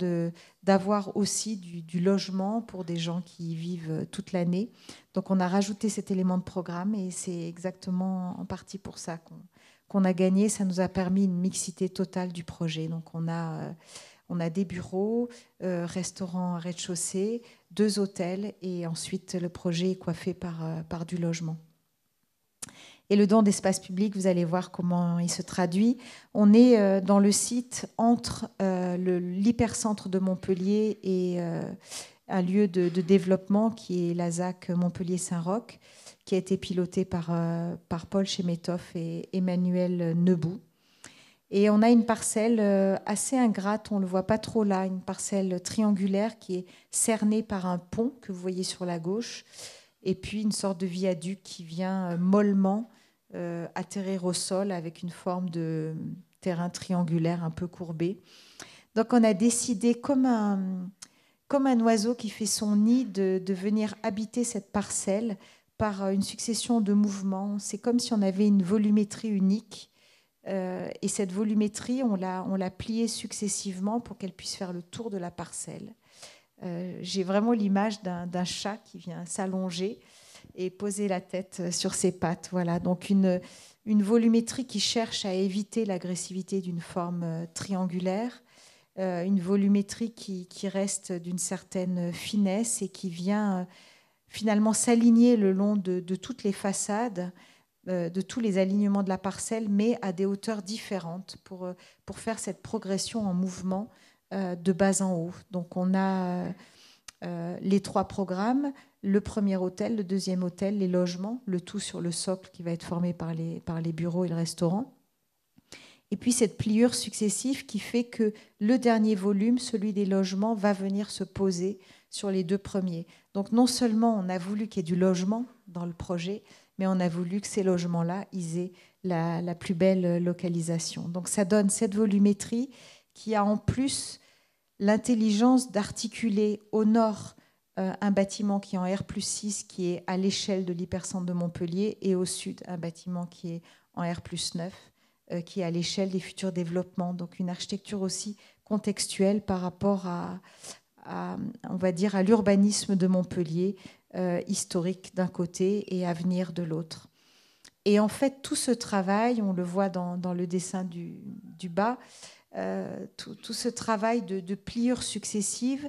d'avoir aussi du, du, logement pour des gens qui y vivent toute l'année. Donc on a rajouté cet élément de programme et c'est exactement en partie pour ça qu'on qu'on a gagné, ça nous a permis une mixité totale du projet. Donc on a, euh, on a des bureaux, euh, restaurants à rez-de-chaussée, deux hôtels et ensuite le projet est coiffé euh, par, du logement. Et le don d'espace public, vous allez voir comment il se traduit. On est dans le site entre l'hypercentre de Montpellier et un lieu de, de, développement qui est la ZAC Montpellier-Saint-Roch qui a été piloté par, euh, par Paul Chemetoff et Emmanuel Nebou. Et on a une parcelle euh, assez ingrate, on ne le voit pas trop là, une parcelle triangulaire qui est cernée par un pont que vous voyez sur la gauche, et puis une sorte de viaduc qui vient euh, mollement atterrir au sol avec une forme de terrain triangulaire un peu courbé. Donc on a décidé, comme un, comme un oiseau qui fait son nid, de, de venir habiter cette parcelle par une succession de mouvements. C'est comme si on avait une volumétrie unique. Euh, et cette volumétrie, on l'a, on l'a pliée successivement pour qu'elle puisse faire le tour de la parcelle. Euh, j'ai vraiment l'image d'un, chat qui vient s'allonger et poser la tête sur ses pattes. Voilà, donc une, une volumétrie qui cherche à éviter l'agressivité d'une forme euh, triangulaire, une volumétrie qui, qui, reste d'une certaine finesse et qui vient finalement s'aligner le long de, toutes les façades, euh, de tous les alignements de la parcelle, mais à des hauteurs différentes pour, euh, faire cette progression en mouvement euh, de bas en haut. Donc on a les trois programmes, le premier hôtel, le deuxième hôtel, les logements, le tout sur le socle qui va être formé par les, par les bureaux et le restaurant. Et puis cette pliure successive qui fait que le dernier volume, celui des logements, va venir se poser sur les deux premiers. Donc non seulement on a voulu qu'il y ait du logement dans le projet, mais on a voulu que ces logements-là, aient la, plus belle localisation. Donc ça donne cette volumétrie qui a en plus l'intelligence d'articuler au nord euh, un bâtiment qui est en R6 qui est à l'échelle de l'hypercentre de Montpellier et au sud un bâtiment qui est en R9 euh, qui est à l'échelle des futurs développements. Donc une architecture aussi contextuelle par rapport à, à, on va dire, à l'urbanisme de Montpellier, euh, historique d'un côté et avenir de l'autre. Et en fait, tout ce travail, on le voit dans, le dessin du, bas, euh, tout, ce travail de, de, pliures successives,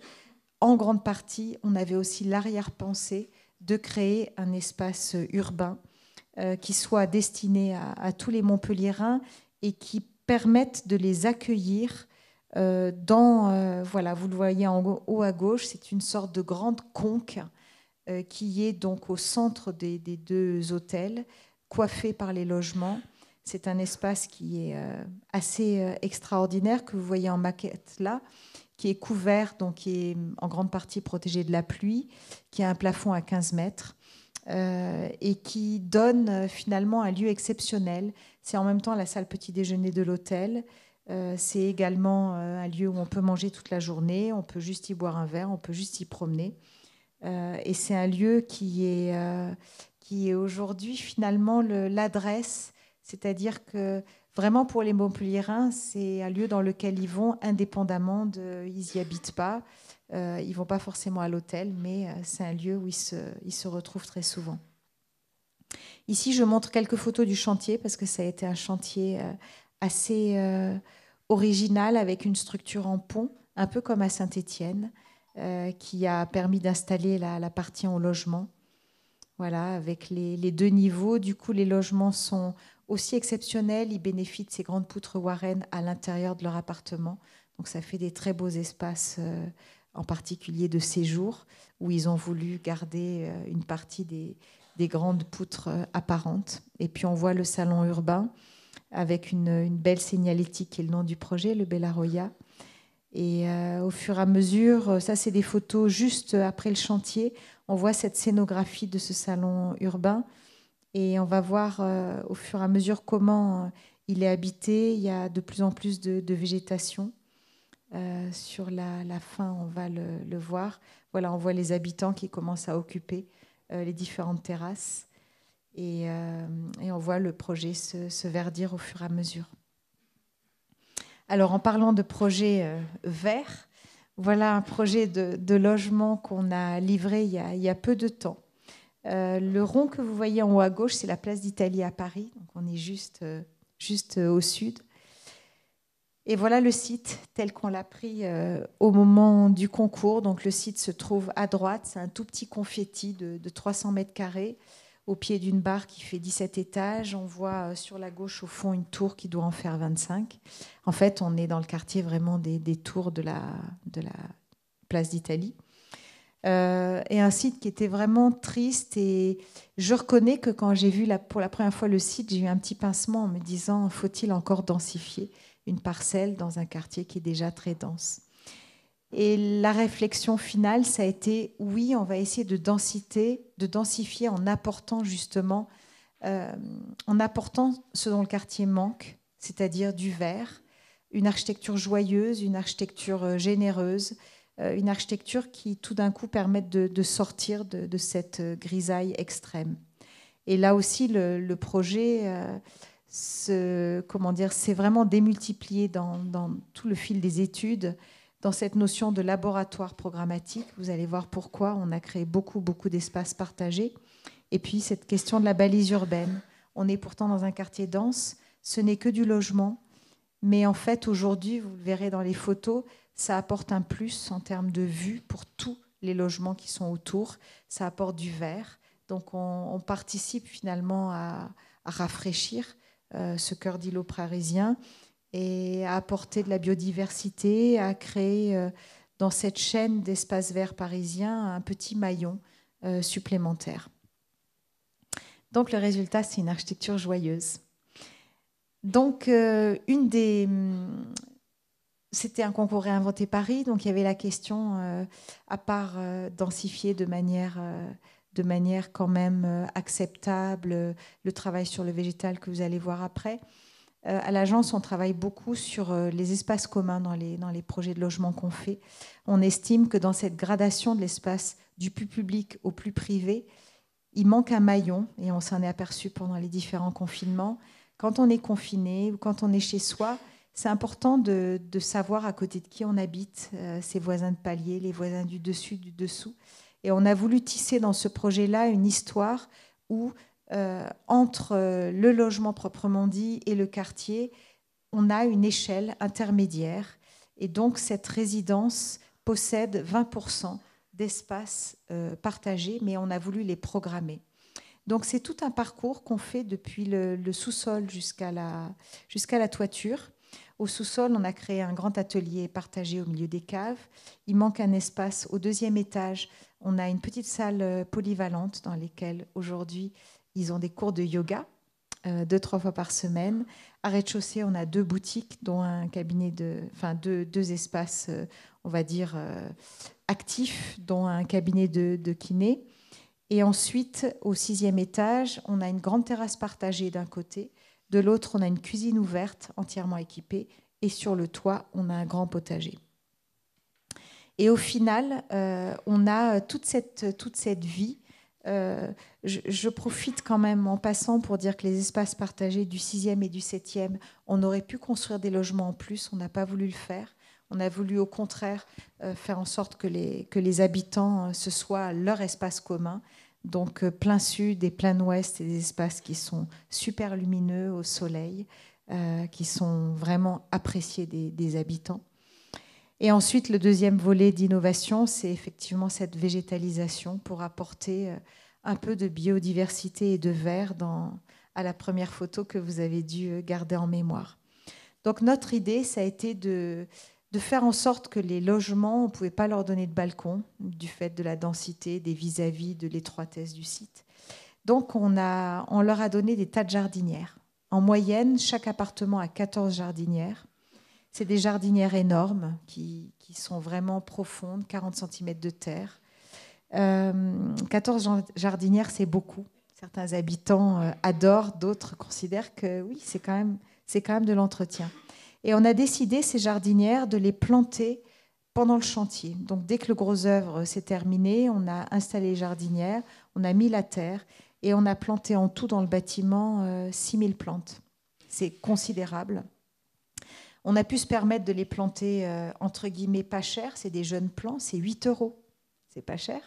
en grande partie, on avait aussi l'arrière-pensée de créer un espace urbain euh, qui soit destiné à, à, tous les Montpelliérains et qui permette de les accueillir euh, dans, euh, voilà, vous le voyez en haut à gauche, c'est une sorte de grande conque euh, qui est donc au centre des, deux hôtels, coiffée par les logements. C'est un espace qui est assez extraordinaire que vous voyez en maquette là, qui est couvert, donc qui est en grande partie protégé de la pluie, qui a un plafond à 15 mètres. et qui donne finalement un lieu exceptionnel. C'est en même temps la salle petit déjeuner de l'hôtel, euh, c'est également euh, un lieu où on peut manger toute la journée, on peut juste y boire un verre, on peut juste y promener. Euh, et c'est un lieu qui est, est aujourd'hui finalement l'adresse, c'est-à-dire que vraiment pour les Montpelliérains, c'est un lieu dans lequel ils vont indépendamment de, ils n'y habitent pas, euh, ils vont pas forcément à l'hôtel, mais c'est un lieu où ils se, ils se retrouvent très souvent. Ici, je montre quelques photos du chantier parce que ça a été un chantier assez euh, original avec une structure en pont, un peu comme à Saint-Étienne, euh, qui a permis d'installer la, partie en logement. Voilà, avec les, deux niveaux. Du coup, les logements sont aussi exceptionnels. Ils bénéficient de ces grandes poutres Warren à l'intérieur de leur appartement. Donc, ça fait des très beaux espaces, euh, en particulier de séjour, où ils ont voulu garder une partie des, grandes poutres apparentes. Et puis, on voit le salon urbain avec une, belle signalétique qui est le nom du projet, le Bellaroya. Et euh, au fur et à mesure, euh, ça c'est des photos juste après le chantier, on voit cette scénographie de ce salon urbain et on va voir euh, au fur et à mesure comment il est habité. Il y a de plus en plus de, végétation. sur la, fin, on va le, le, voir. Voilà, on voit les habitants qui commencent à occuper les différentes terrasses. Euh, et, on voit le projet se, verdir au fur et à mesure. Alors en parlant de projet euh, vert, voilà un projet de, logement qu'on a livré il y a, peu de temps. Euh, le rond que vous voyez en haut à gauche, c'est la place d'Italie à Paris, donc on est juste, juste au sud. Et voilà le site tel qu'on l'a pris au moment du concours. Donc le site se trouve à droite, c'est un tout petit confetti de 300 mètres carrés au pied d'une barre qui fait 17 étages. On voit euh, sur la gauche au fond une tour qui doit en faire 25. En fait, on est dans le quartier vraiment des, tours de la, place d'Italie. Euh, et un site qui était vraiment triste. Et je reconnais que quand j'ai vu pour la première fois le site, j'ai eu un petit pincement en me disant faut-il encore densifier une parcelle dans un quartier qui est déjà très dense et la réflexion finale, ça a été oui, on va essayer de densiter, de densifier en apportant justement, euh, en apportant ce dont le quartier manque, c'est-à-dire du vert, une architecture joyeuse, une architecture euh, généreuse, euh, une architecture qui tout d'un coup permette de, sortir de, cette grisaille extrême. Et là aussi, le, projet. s'est comment dire, c'est vraiment démultiplié dans, tout le fil des études dans cette notion de laboratoire programmatique. Vous allez voir pourquoi on a créé beaucoup, beaucoup d'espaces partagés. Et puis cette question de la balise urbaine. On est pourtant dans un quartier dense, ce n'est que du logement, mais en fait aujourd'hui, vous le verrez dans les photos, ça apporte un plus en termes de vue pour tous les logements qui sont autour, ça apporte du vert, donc on, participe finalement à, rafraîchir euh, ce cœur d'îlot parisien et à apporter de la biodiversité, à créer euh, dans cette chaîne d'espaces verts parisiens un petit maillon euh, supplémentaire. Donc le résultat, c'est une architecture joyeuse. Donc euh, une des hmm, c'était un concours réinventé Paris, donc il y avait la question, à part densifier de manière, de manière quand même acceptable le travail sur le végétal que vous allez voir après, euh, à l'agence, on travaille beaucoup sur euh, les espaces communs dans les, dans les projets de logement qu'on fait. On estime que dans cette gradation de l'espace du plus public au plus privé, il manque un maillon, et on s'en est aperçu pendant les différents confinements. Quand on est confiné ou quand on est chez soi, c'est important de, savoir à côté de qui on habite, euh, ses voisins de palier, les voisins du dessus, du dessous. Et on a voulu tisser dans ce projet-là une histoire où euh, entre euh, le logement proprement dit et le quartier, on a une échelle intermédiaire. Et donc cette résidence possède 20% d'espaces euh, partagés, mais on a voulu les programmer. Donc c'est tout un parcours qu'on fait depuis le, sous-sol jusqu'à la, jusqu'à la toiture. Au sous-sol, on a créé un grand atelier partagé au milieu des caves. Il manque un espace au deuxième étage. On a une petite salle polyvalente dans laquelle aujourd'hui ils ont des cours de yoga euh, deux, trois fois par semaine. À rez-de-chaussée, on a deux boutiques, dont un cabinet de, enfin deux, deux espaces, euh, on va dire, euh, actifs, dont un cabinet de, de, kiné. Et ensuite, au sixième étage, on a une grande terrasse partagée d'un côté. De l'autre, on a une cuisine ouverte, entièrement équipée. Et sur le toit, on a un grand potager. Et au final, on a toute cette, toute cette vie euh, je, profite quand même en passant pour dire que les espaces partagés du 6e et du 7e, on aurait pu construire des logements en plus, on n'a pas voulu le faire. On a voulu au contraire euh, faire en sorte que les, que les habitants, euh, ce soit leur espace commun. Donc plein sud et plein ouest, et des espaces qui sont super lumineux au soleil, qui sont vraiment appréciés des habitants. Et ensuite, le deuxième volet d'innovation, c'est effectivement cette végétalisation pour apporter euh, un peu de biodiversité et de vert dans, à la première photo que vous avez dû euh, garder en mémoire. Donc notre idée, ça a été de, de faire en sorte que les logements, on ne pouvait pas leur donner de balcon du fait de la densité, des vis-à-vis, de l'étroitesse du site. Donc on, a, on leur a donné des tas de jardinières. En moyenne, chaque appartement a 14 jardinières. C'est des jardinières énormes qui, qui, sont vraiment profondes, 40 cm de terre. 14 euh, jardinières, c'est beaucoup. Certains habitants euh, adorent, d'autres considèrent que oui, c'est quand même, c'est quand même de l'entretien. Et on a décidé, ces jardinières, de les planter pendant le chantier. Donc dès que le gros œuvre euh, s'est terminé, on a installé les jardinières, on a mis la terre et on a planté en tout dans le bâtiment 6000 plantes. C'est considérable. On a pu se permettre de les planter euh, entre guillemets pas cher. C'est des jeunes plants, c'est 8 euros. C'est pas cher.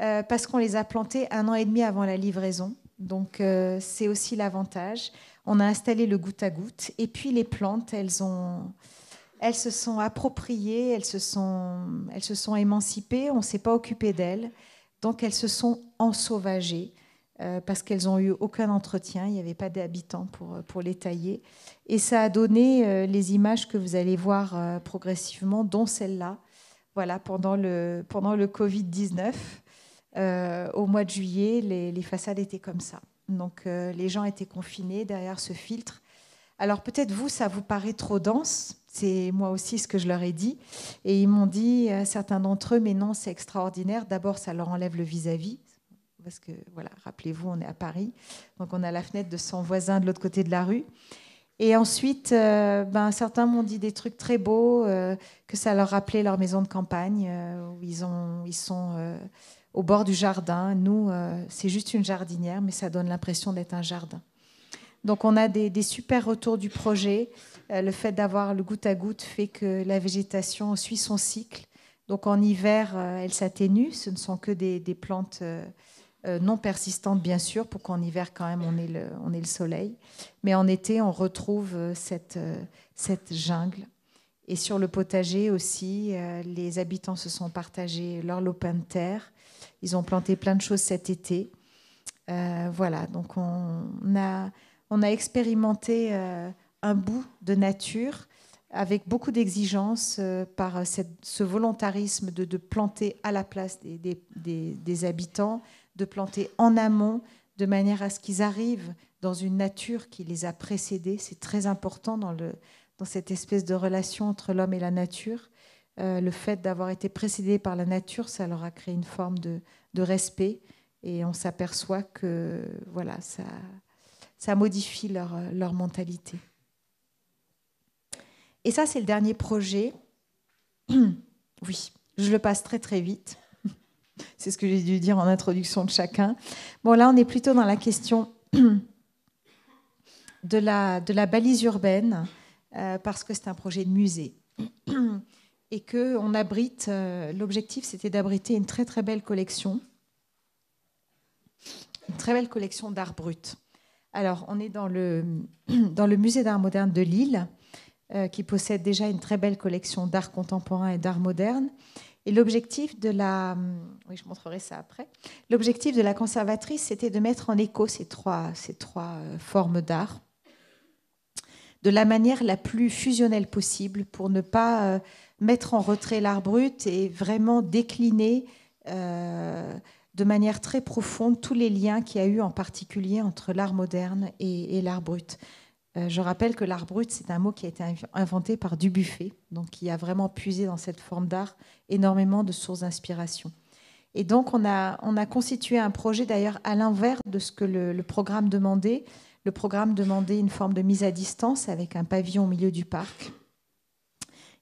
Euh, parce qu'on les a plantés un an et demi avant la livraison. Donc euh, c'est aussi l'avantage. On a installé le goutte à goutte. Et puis les plantes, elles ont elles se sont appropriées, elles se sont, elles se sont émancipées, on ne s'est pas occupé d'elles, donc elles se sont ensauvagées. Euh, parce qu'elles n'ont eu aucun entretien, il n'y avait pas d'habitants pour, euh, pour les tailler. Et ça a donné euh, les images que vous allez voir progressivement, dont celle-là, voilà, pendant le, pendant le Covid-19. au mois de juillet, les, les, façades étaient comme ça. Donc les gens étaient confinés derrière ce filtre. Alors peut-être vous, ça vous paraît trop dense, c'est moi aussi ce que je leur ai dit. Et ils m'ont dit, certains d'entre eux, mais non, c'est extraordinaire. D'abord, ça leur enlève le vis-à-vis, parce que, voilà, rappelez-vous, on est à Paris, donc on a la fenêtre de son voisin de l'autre côté de la rue. Et ensuite, euh, ben, certains m'ont dit des trucs très beaux, euh, que ça leur rappelait leur maison de campagne, euh, où ils, ont, ils sont au bord du jardin. Nous, c'est juste une jardinière, mais ça donne l'impression d'être un jardin. Donc on a des, des super retours du projet. le fait d'avoir le goutte à goutte fait que la végétation suit son cycle. Donc en hiver, elle s'atténue. Ce ne sont que des, des plantes euh, non persistante bien sûr, pour qu'en hiver quand même on ait, le, soleil. Mais en été, on retrouve euh, euh, cette, jungle. Et sur le potager aussi, les habitants se sont partagés leur lopin de terre. Ils ont planté plein de choses cet été. voilà, donc on a, expérimenté un bout de nature avec beaucoup d'exigences par ce volontarisme de, planter à la place des habitants, de planter en amont de manière à ce qu'ils arrivent dans une nature qui les a précédés. C'est très important dans, cette espèce de relation entre l'homme et la nature. Euh, le fait d'avoir été précédé par la nature, ça leur a créé une forme de, respect. Et on s'aperçoit que voilà, ça, modifie leur mentalité. Et ça, c'est le dernier projet. oui, je le passe très très vite. C'est ce que j'ai dû dire en introduction de chacun. Bon, là, on est plutôt dans la question de la, de la balise urbaine, euh, parce que c'est un projet de musée. Et que on abrite, euh, l'objectif c'était d'abriter une très très belle collection, très belle collection d'art brut. Alors, on est dans le, dans le musée d'art moderne de Lille, euh, qui possède déjà une très belle collection d'art contemporain et d'art moderne. Et l'objectif de la, hum, je montrerai ça après. L'objectif de la conservatrice, c'était de mettre en écho ces trois, ces trois euh, formes d'art de la manière la plus fusionnelle possible pour ne pas euh, mettre en retrait l'art brut et vraiment décliner euh, de manière très profonde tous les liens qu'il y a eu en particulier entre l'art moderne et l'art brut. Euh, je rappelle que l'art brut, c'est un mot qui a été inventé par Dubuffet, donc qui a vraiment puisé dans cette forme d'art énormément de sources d'inspiration. Et donc, on a, constitué un projet d'ailleurs à l'inverse de ce que le, programme demandait. Le programme demandait une forme de mise à distance avec un pavillon au milieu du parc.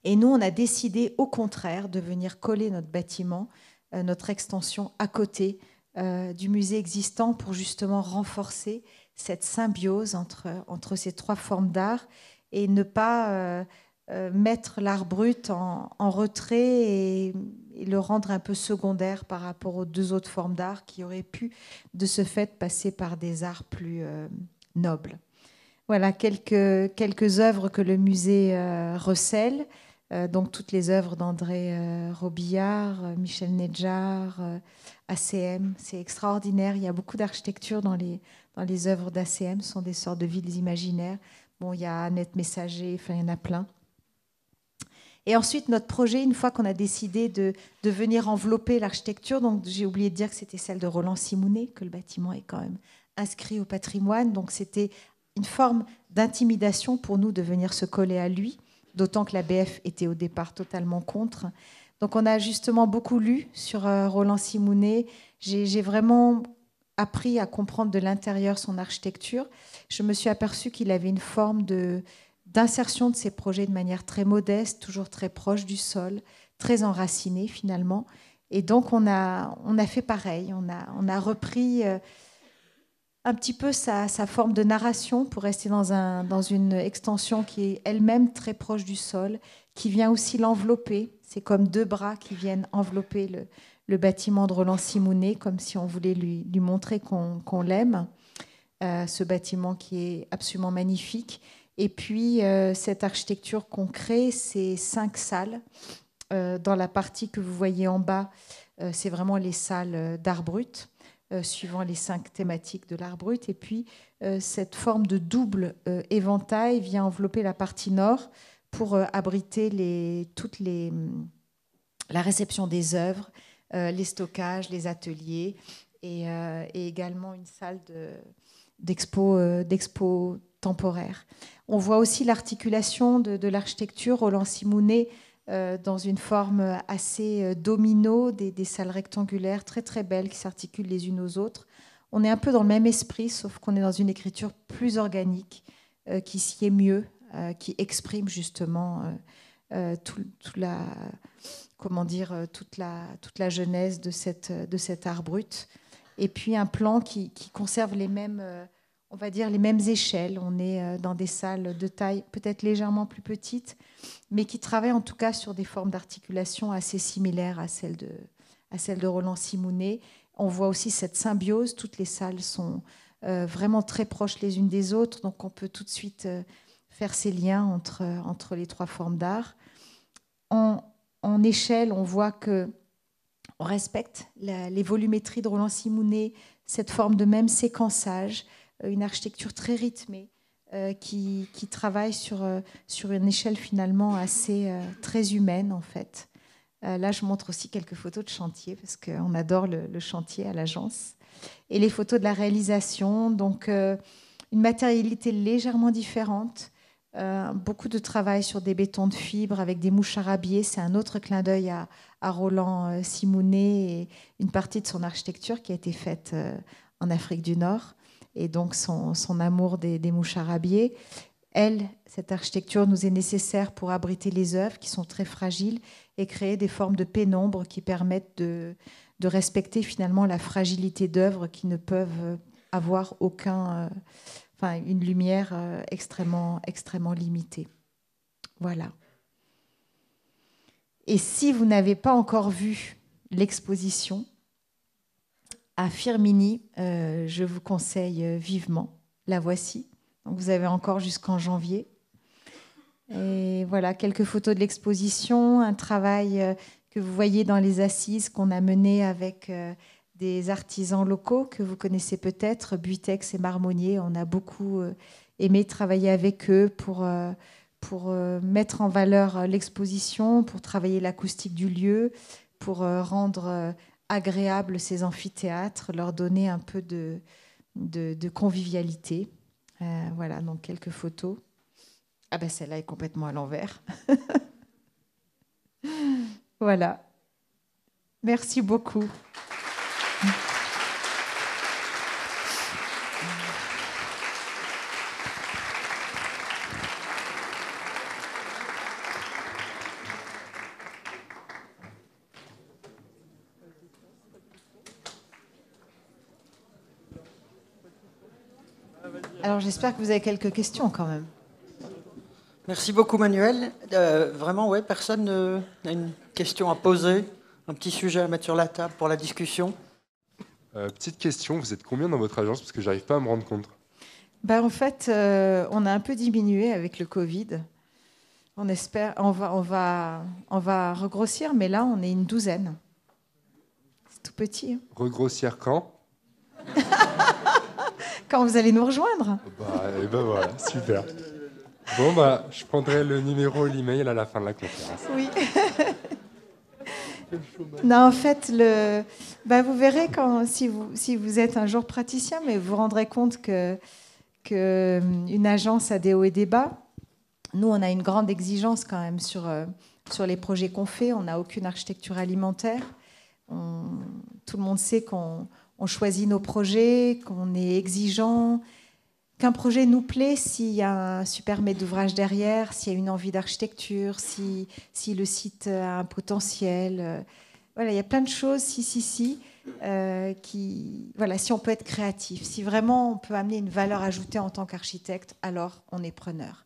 Et nous, on a décidé au contraire de venir coller notre bâtiment, euh, notre extension à côté euh, du musée existant pour justement renforcer cette symbiose entre, entre ces trois formes d'art et ne pas euh, euh, mettre l'art brut en, retrait et, le rendre un peu secondaire par rapport aux deux autres formes d'art qui auraient pu, de ce fait, passer par des arts plus euh, nobles. Voilà quelques, quelques œuvres que le musée recèle. donc toutes les œuvres d'André Robillard, Michel Nedjar, ACM, c'est extraordinaire. Il y a beaucoup d'architecture dans les, Hein, les œuvres d'ACM sont des sortes de villes imaginaires. Bon, il y a Annette Messager, enfin, il y en a plein. Et ensuite, notre projet, une fois qu'on a décidé de, de venir envelopper l'architecture, donc j'ai oublié de dire que c'était celle de Roland Simounet, que le bâtiment est quand même inscrit au patrimoine, donc c'était une forme d'intimidation pour nous de venir se coller à lui, d'autant que la BF était au départ totalement contre. Donc on a justement beaucoup lu sur euh, Roland Simounet. J'ai vraiment appris à comprendre de l'intérieur son architecture, je me suis aperçue qu'il avait une forme de, d'insertion de ses projets de manière très modeste, toujours très proche du sol, très enracinée, finalement. Et donc on a, on a fait pareil, on a, on a repris euh, un petit peu sa, forme de narration pour rester dans, un, dans une extension qui est elle-même très proche du sol, qui vient aussi l'envelopper. C'est comme deux bras qui viennent envelopper le, le bâtiment de Roland Simounet, comme si on voulait lui, montrer qu'on l'aime. Euh, ce bâtiment qui est absolument magnifique. Et puis, euh, cette architecture qu'on crée, c'est cinq salles. Euh, dans la partie que vous voyez en bas, c'est vraiment les salles d'art brut, suivant les cinq thématiques de l'art brut. Et puis, cette forme de double éventail vient envelopper la partie nord pour abriter les, toutes les, la réception des œuvres, euh, les stockages, les ateliers et, euh, également une salle euh, d'expo temporaire. On voit aussi l'articulation de, l'architecture Roland Simounet dans une forme assez domino, des, salles rectangulaires très très belles qui s'articulent les unes aux autres. On est un peu dans le même esprit, sauf qu'on est dans une écriture plus organique, qui s'y est mieux, qui exprime justement euh, tout, la, comment dire, euh, toute, la, toute la genèse de, cette, euh, de cet art brut. Et puis un plan qui, conserve les mêmes, on va dire, les mêmes échelles. On est dans des salles de taille peut-être légèrement plus petites, mais qui travaillent en tout cas sur des formes d'articulation assez similaires à celles de, à celles de Roland Simounet. On voit aussi cette symbiose. Toutes les salles sont vraiment très proches les unes des autres, donc on peut tout de suite faire ces liens entre, entre les trois formes d'art en, échelle, on voit que respecte les volumétries de Roland Simounet, cette forme de même séquençage, euh, une architecture très rythmée euh, qui, travaille euh, sur, une échelle finalement assez très humaine en fait. là, je montre aussi quelques photos de chantier parce qu'on adore le, chantier à l'agence. Et les photos de la réalisation, donc une matérialité légèrement différente, euh, beaucoup de travail sur des bétons de fibres avec des mouches arabiées. C'est un autre clin d'œil à, Roland euh, Simounet et une partie de son architecture qui a été faite euh, en Afrique du Nord et donc son, amour des, des mouches arabiées. Elle, cette architecture nous est nécessaire pour abriter les œuvres qui sont très fragiles et créer des formes de pénombre qui permettent de, respecter finalement la fragilité d'œuvres qui ne peuvent avoir aucun enfin une lumière euh, extrêmement, extrêmement limitée. Voilà. Et si vous n'avez pas encore vu l'exposition à Firmini, euh, je vous conseille euh, vivement. La voici. vous avez encore jusqu'en janvier. Et voilà, quelques photos de l'exposition, un travail que vous voyez dans les assises qu'on a mené avec des artisans locaux que vous connaissez peut-être, Buitex et Marmonier. On a beaucoup euh, aimé travailler avec eux pour, euh, pour euh, mettre en valeur l'exposition, pour travailler l'acoustique du lieu, pour rendre agréables ces amphithéâtres, leur donner un peu de, convivialité. voilà, donc quelques photos. Ah ben celle-là est complètement à l'envers. voilà. Merci beaucoup. j'espère que vous avez quelques questions quand même. Merci beaucoup Manuel. Euh, vraiment, ouais, personne n'a une question à poser, un petit sujet à mettre sur la table pour la discussion. Euh, petite question, vous êtes combien dans votre agence Parce que j'arrive pas à me rendre compte. Ben, en fait, euh, on a un peu diminué avec le Covid. On espère, on va, on va, on va regrossir, mais là, on est une douzaine. C'est tout petit. Hein. Regrossir quand quand vous allez nous rejoindre. Bah, et eh ben voilà, super. Bon, bah, je prendrai le numéro et l'email à la fin de la conférence. Oui. non, en fait, le... Bah, vous verrez quand, si, vous, si vous êtes un jour praticien, mais vous vous rendrez compte que, que euh, une agence a des hauts et des bas. Nous, on a une grande exigence quand même sur, euh, sur les projets qu'on fait. On n'a aucune architecture alimentaire. Tout le monde sait qu'on on choisit nos projets, qu'on est exigeant, qu'un projet nous plaît s'il y a un super maître d'ouvrage derrière, s'il y a une envie d'architecture, si, le site a un potentiel. Euh, voilà, il y a plein de choses, si, si, si, euh, qui, voilà, si on peut être créatif, si vraiment on peut amener une valeur ajoutée en tant qu'architecte, alors on est preneur.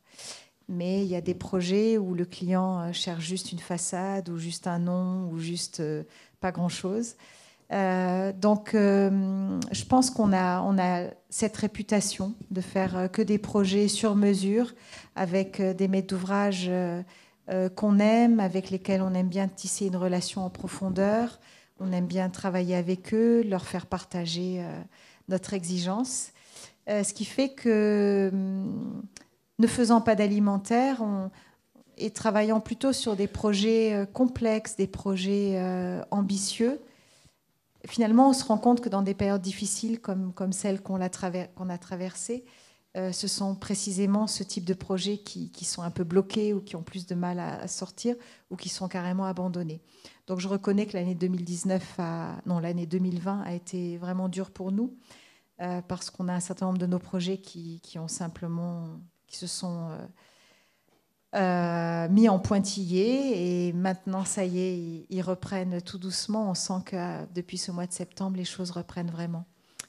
Mais il y a des projets où le client euh, cherche juste une façade, ou juste un nom, ou juste pas grand-chose. Euh, donc, euh, je pense qu'on a, cette réputation de faire euh, que des projets sur mesure, avec des maîtres d'ouvrage qu'on aime, avec lesquels on aime bien tisser une relation en profondeur. On aime bien travailler avec eux, leur faire partager notre exigence. ce qui fait que, hum, ne faisant pas d'alimentaire, on, et travaillant plutôt sur des projets complexes, des projets ambitieux, finalement, on se rend compte que dans des périodes difficiles comme, comme celle qu'on a, traver, a euh, ce sont précisément ce type de projets qui, qui, sont un peu bloqués ou qui ont plus de mal à, sortir ou qui sont carrément abandonnés. Donc je reconnais que l'année 2019, non l'année 2020 a été vraiment dure pour nous euh, parce qu'on a un certain nombre de nos projets qui, qui ont simplement, qui se sont euh, euh, mis en pointillé. Et maintenant, ça y est, ils, reprennent tout doucement. On sent que euh, depuis ce mois de septembre, les choses reprennent vraiment.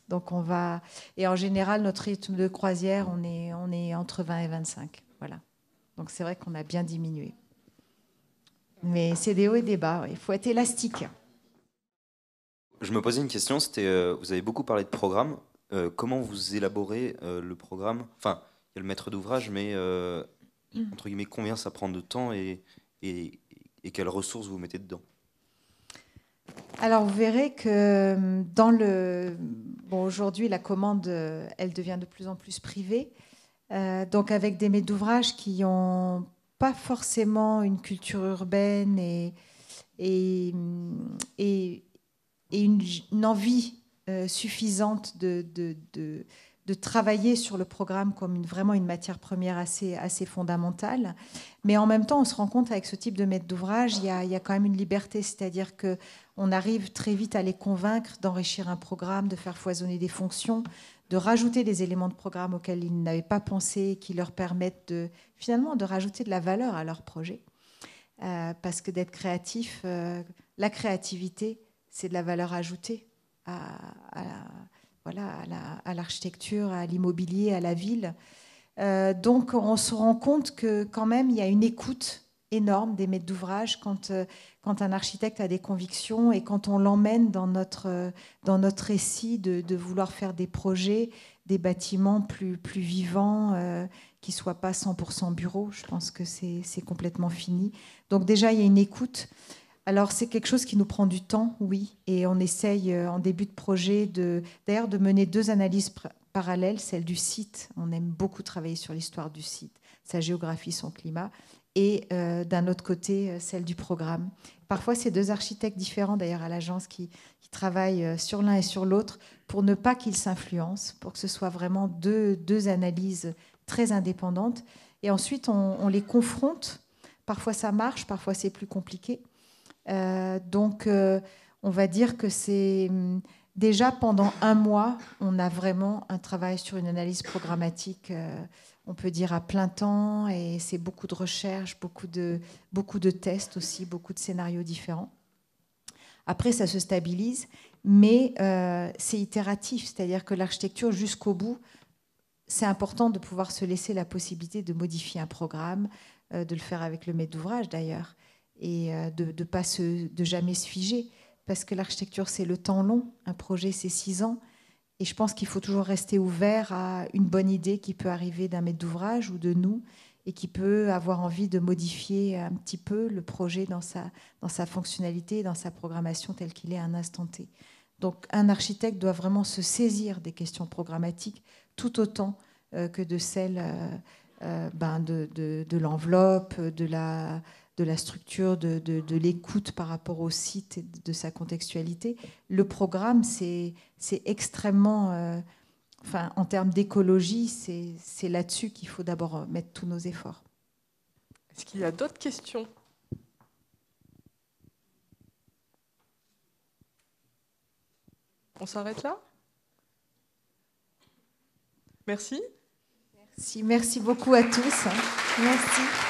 Donc on va et en général notre rythme de croisière on est on est entre 20 et 25 voilà donc c'est vrai qu'on a bien diminué mais c'est des hauts et des bas il faut être élastique je me posais une question c'était euh, vous avez beaucoup parlé de programme comment vous élaborez le programme enfin il y a le maître d'ouvrage mais Mm. entre guillemets, combien ça prend de temps et, et, quelles ressources vous mettez dedans alors vous verrez que euh, dans le bon aujourd'hui la commande euh, elle devient de plus en plus privée euh, donc avec des mets d'ouvrage qui n'ont pas forcément une culture urbaine et, et, et, une, envie suffisante de, de travailler sur le programme comme vraiment une matière première assez, fondamentale. Mais en même temps, on se rend compte avec ce type de maître d'ouvrage, il y a, quand même une liberté, c'est-à-dire que on arrive très vite à les convaincre d'enrichir un programme, de faire foisonner des fonctions, de rajouter des éléments de programme auxquels ils n'avaient pas pensé, qui leur permettent de, finalement de rajouter de la valeur à leur projet. Euh, parce que d'être créatif, euh, la créativité, c'est de la valeur ajoutée à, à, voilà, à l'architecture, à l'immobilier, à la ville. Euh, donc on se rend compte que quand même il y a une écoute énorme des maîtres d'ouvrage quand, euh, quand un architecte a des convictions et quand on l'emmène dans notre, euh, dans notre récit de, vouloir faire des projets, des bâtiments plus, plus vivants, qui ne soient pas 100% bureaux. Je pense que c'est complètement fini. Donc déjà il y a une écoute. Alors c'est quelque chose qui nous prend du temps, oui, et on essaye euh, en début de projet de, d'ailleurs de mener deux analyses parallèles, celle du site, on aime beaucoup travailler sur l'histoire du site, sa géographie, son climat, et euh, d'un autre côté euh, celle du programme. Parfois c'est deux architectes différents d'ailleurs à l'agence qui, travaillent sur l'un et sur l'autre pour ne pas qu'ils s'influencent, pour que ce soit vraiment deux, analyses très indépendantes. Et ensuite on, on les confronte, parfois ça marche, parfois c'est plus compliqué. Euh, donc, euh, on va dire que c'est hum, déjà pendant un mois, on a vraiment un travail sur une analyse programmatique, euh, on peut dire à plein temps, et c'est beaucoup de recherches, beaucoup de, beaucoup de tests aussi, beaucoup de scénarios différents. Après, ça se stabilise, mais c'est itératif, c'est-à-dire que l'architecture jusqu'au bout, c'est important de pouvoir se laisser la possibilité de modifier un programme, de le faire avec le maître d'ouvrage d'ailleurs, et euh, de ne pas de jamais se figer, parce que l'architecture, c'est le temps long, un projet, c'est six ans, et je pense qu'il faut toujours rester ouvert à une bonne idée qui peut arriver d'un maître d'ouvrage ou de nous, et qui peut avoir envie de modifier un petit peu le projet dans sa, dans sa fonctionnalité, dans sa programmation telle qu'il est à un instant T. Donc un architecte doit vraiment se saisir des questions programmatiques tout autant euh, que de celles euh, ben de, de l'enveloppe, de la, de la structure, de, l'écoute par rapport au site, et de sa contextualité. Le programme, c'est extrêmement... Euh, enfin, en termes d'écologie, c'est là-dessus qu'il faut d'abord mettre tous nos efforts. Est-ce qu'il y a d'autres questions On s'arrête là Merci. Merci, merci beaucoup à tous. Hein. Merci.